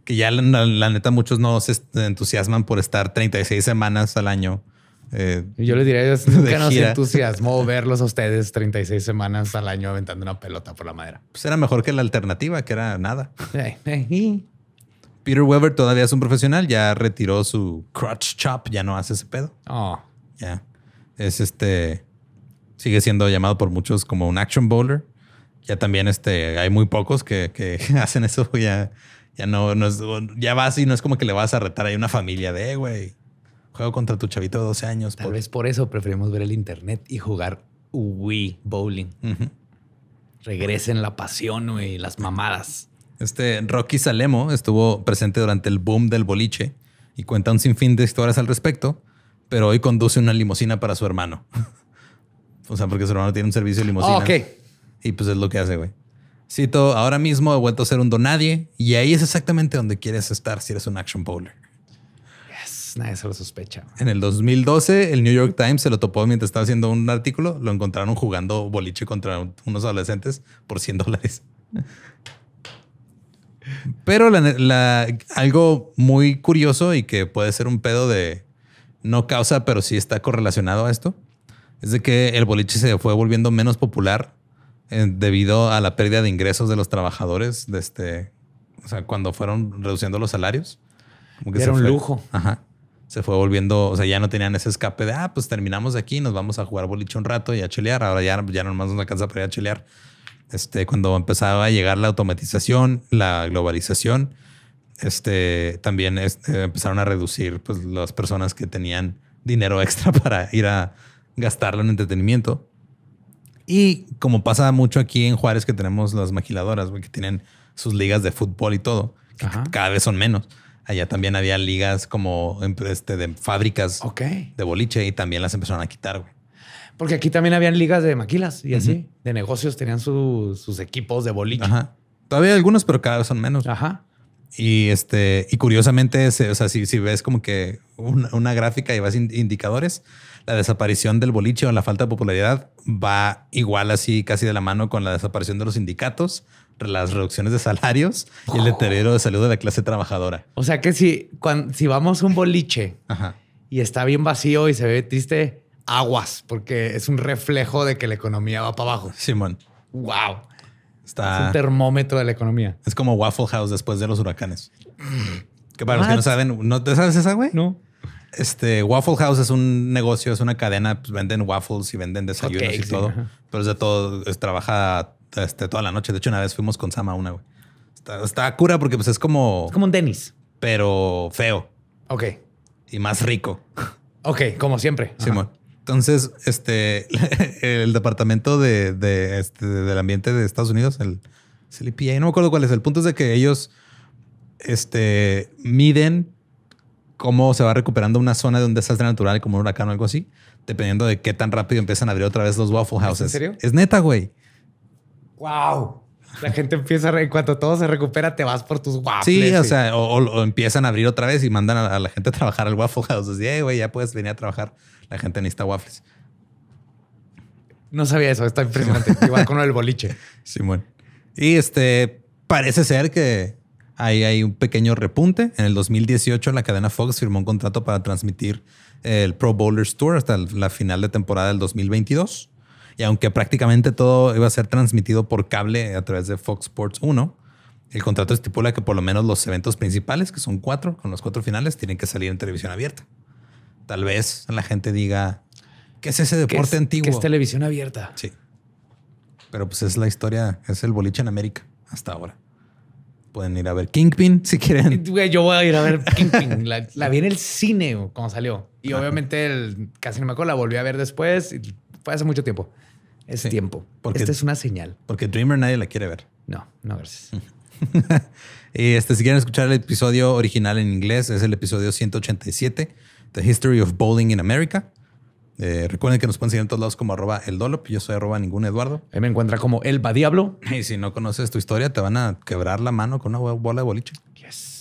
que ya la, neta muchos no se entusiasman por estar 36 semanas al año. Eh, yo les diría que no se entusiasmó verlos a ustedes 36 semanas al año aventando una pelota por la madera. Pues era mejor que la alternativa, que era nada. Peter Weber todavía es un profesional, ya retiró su crutch chop, ya no hace ese pedo. Oh. Ya es este, sigue siendo llamado por muchos como un action bowler. Ya también este, hay muy pocos que, hacen eso. Ya, ya no, no ya vas y no es como que le vas a retar. Hay una familia de, güey, juego contra tu chavito de 12 años. Tal vez por eso preferimos ver el internet y jugar Wii Bowling. Regresen la pasión, y las mamadas. Este Rocky Salemo estuvo presente durante el boom del boliche y cuenta un sinfín de historias al respecto pero hoy conduce una limusina para su hermano. o sea, porque su hermano tiene un servicio de ah, limusina. ok. Y pues es lo que hace, güey. Cito, ahora mismo he vuelto a ser un donadie y ahí es exactamente donde quieres estar si eres un action bowler. Yes, nadie se lo sospecha. En el 2012, el New York Times se lo topó mientras estaba haciendo un artículo. Lo encontraron jugando boliche contra unos adolescentes por 100 dólares. Pero algo muy curioso y que puede ser un pedo de no causa, pero sí está correlacionado a esto, es de que el boliche se fue volviendo menos popular eh, debido a la pérdida de ingresos de los trabajadores, de este, o sea, cuando fueron reduciendo los salarios. era un lujo. Se fue volviendo, o sea, ya no tenían ese escape de, ah, pues terminamos de aquí, nos vamos a jugar boliche un rato y a chelear. Ahora ya, ya más nos alcanza para ir a chelear. Este, cuando empezaba a llegar la automatización, la globalización, este, también eh, empezaron a reducir pues, las personas que tenían dinero extra para ir a gastarlo en entretenimiento. Y como pasa mucho aquí en Juárez, que tenemos las maquiladoras, que tienen sus ligas de fútbol y todo, cada vez son menos. Allá también había ligas como este, de fábricas de boliche y también las empezaron a quitar, güey. Porque aquí también habían ligas de maquilas y así, de negocios, tenían sus equipos de boliche. Todavía algunos, pero cada vez son menos. Ajá. Y este, y curiosamente, si, ves como que una, gráfica y vas indicadores, la desaparición del boliche o la falta de popularidad va igual así casi de la mano con la desaparición de los sindicatos, las reducciones de salarios y el deterioro de salud de la clase trabajadora. O sea que si, si vamos a un boliche y está bien vacío y se ve triste, aguas, porque es un reflejo de que la economía va para abajo. Simón. Wow. Es un termómetro de la economía. Es como Waffle House después de los huracanes. que para los que no saben, ¿no te sabes esa, güey? No. Este Waffle House es un negocio, es una cadena, pues, venden waffles y venden desayunos y todo. Pero es de todo, trabaja este, toda la noche. De hecho, una vez fuimos con Sama una, güey. Está, está cura porque pues es como... Es como un Dennis. Pero feo. Ok. Y más rico. Ok, como siempre. Simón. Entonces, este, el departamento de, este, del ambiente de Estados Unidos, el, el no me acuerdo cuál es. El punto es de que ellos este, miden cómo se va recuperando una zona de un desastre natural como un huracán o algo así, dependiendo de qué tan rápido empiezan a abrir otra vez los Waffle Houses. ¿En serio? Es neta, güey. Wow. La gente empieza, en cuanto todo se recupera, te vas por tus waffles. Sí, o sea, o, empiezan a abrir otra vez y mandan a, la gente a trabajar al Waffle House. ya puedes venir a trabajar. La gente necesita waffles. No sabía eso, está impresionante. Igual con el boliche. Simón. bueno. y este, parece ser que ahí hay un pequeño repunte. En el 2018, la cadena Fox firmó un contrato para transmitir el Pro Bowlers Tour hasta la final de temporada del 2022. Y aunque prácticamente todo iba a ser transmitido por cable a través de Fox Sports 1, el contrato estipula que por lo menos los eventos principales, que son cuatro, con los cuatro finales, tienen que salir en televisión abierta. Tal vez la gente diga, ¿qué es ese deporte antiguo? Que es televisión abierta. Sí. Pero pues es la historia, es el boliche en América hasta ahora. Pueden ir a ver Kingpin si quieren. Yo voy a ir a ver Kingpin. la, vi en el cine cuando salió. Y obviamente el, casi no me acuerdo, la volví a ver después. Y fue hace mucho tiempo. Es tiempo. Porque, este Esta es una señal. Porque Dreamer nadie la quiere ver. No, no, gracias. y este, si quieren escuchar el episodio original en inglés, es el episodio 187, The History of Bowling in America. Eh, recuerden que nos pueden seguir en todos lados como arroba el Yo soy arroba ningún Eduardo. me encuentra como Elba Diablo. Y si no conoces tu historia, te van a quebrar la mano con una bola de boliche. Yes.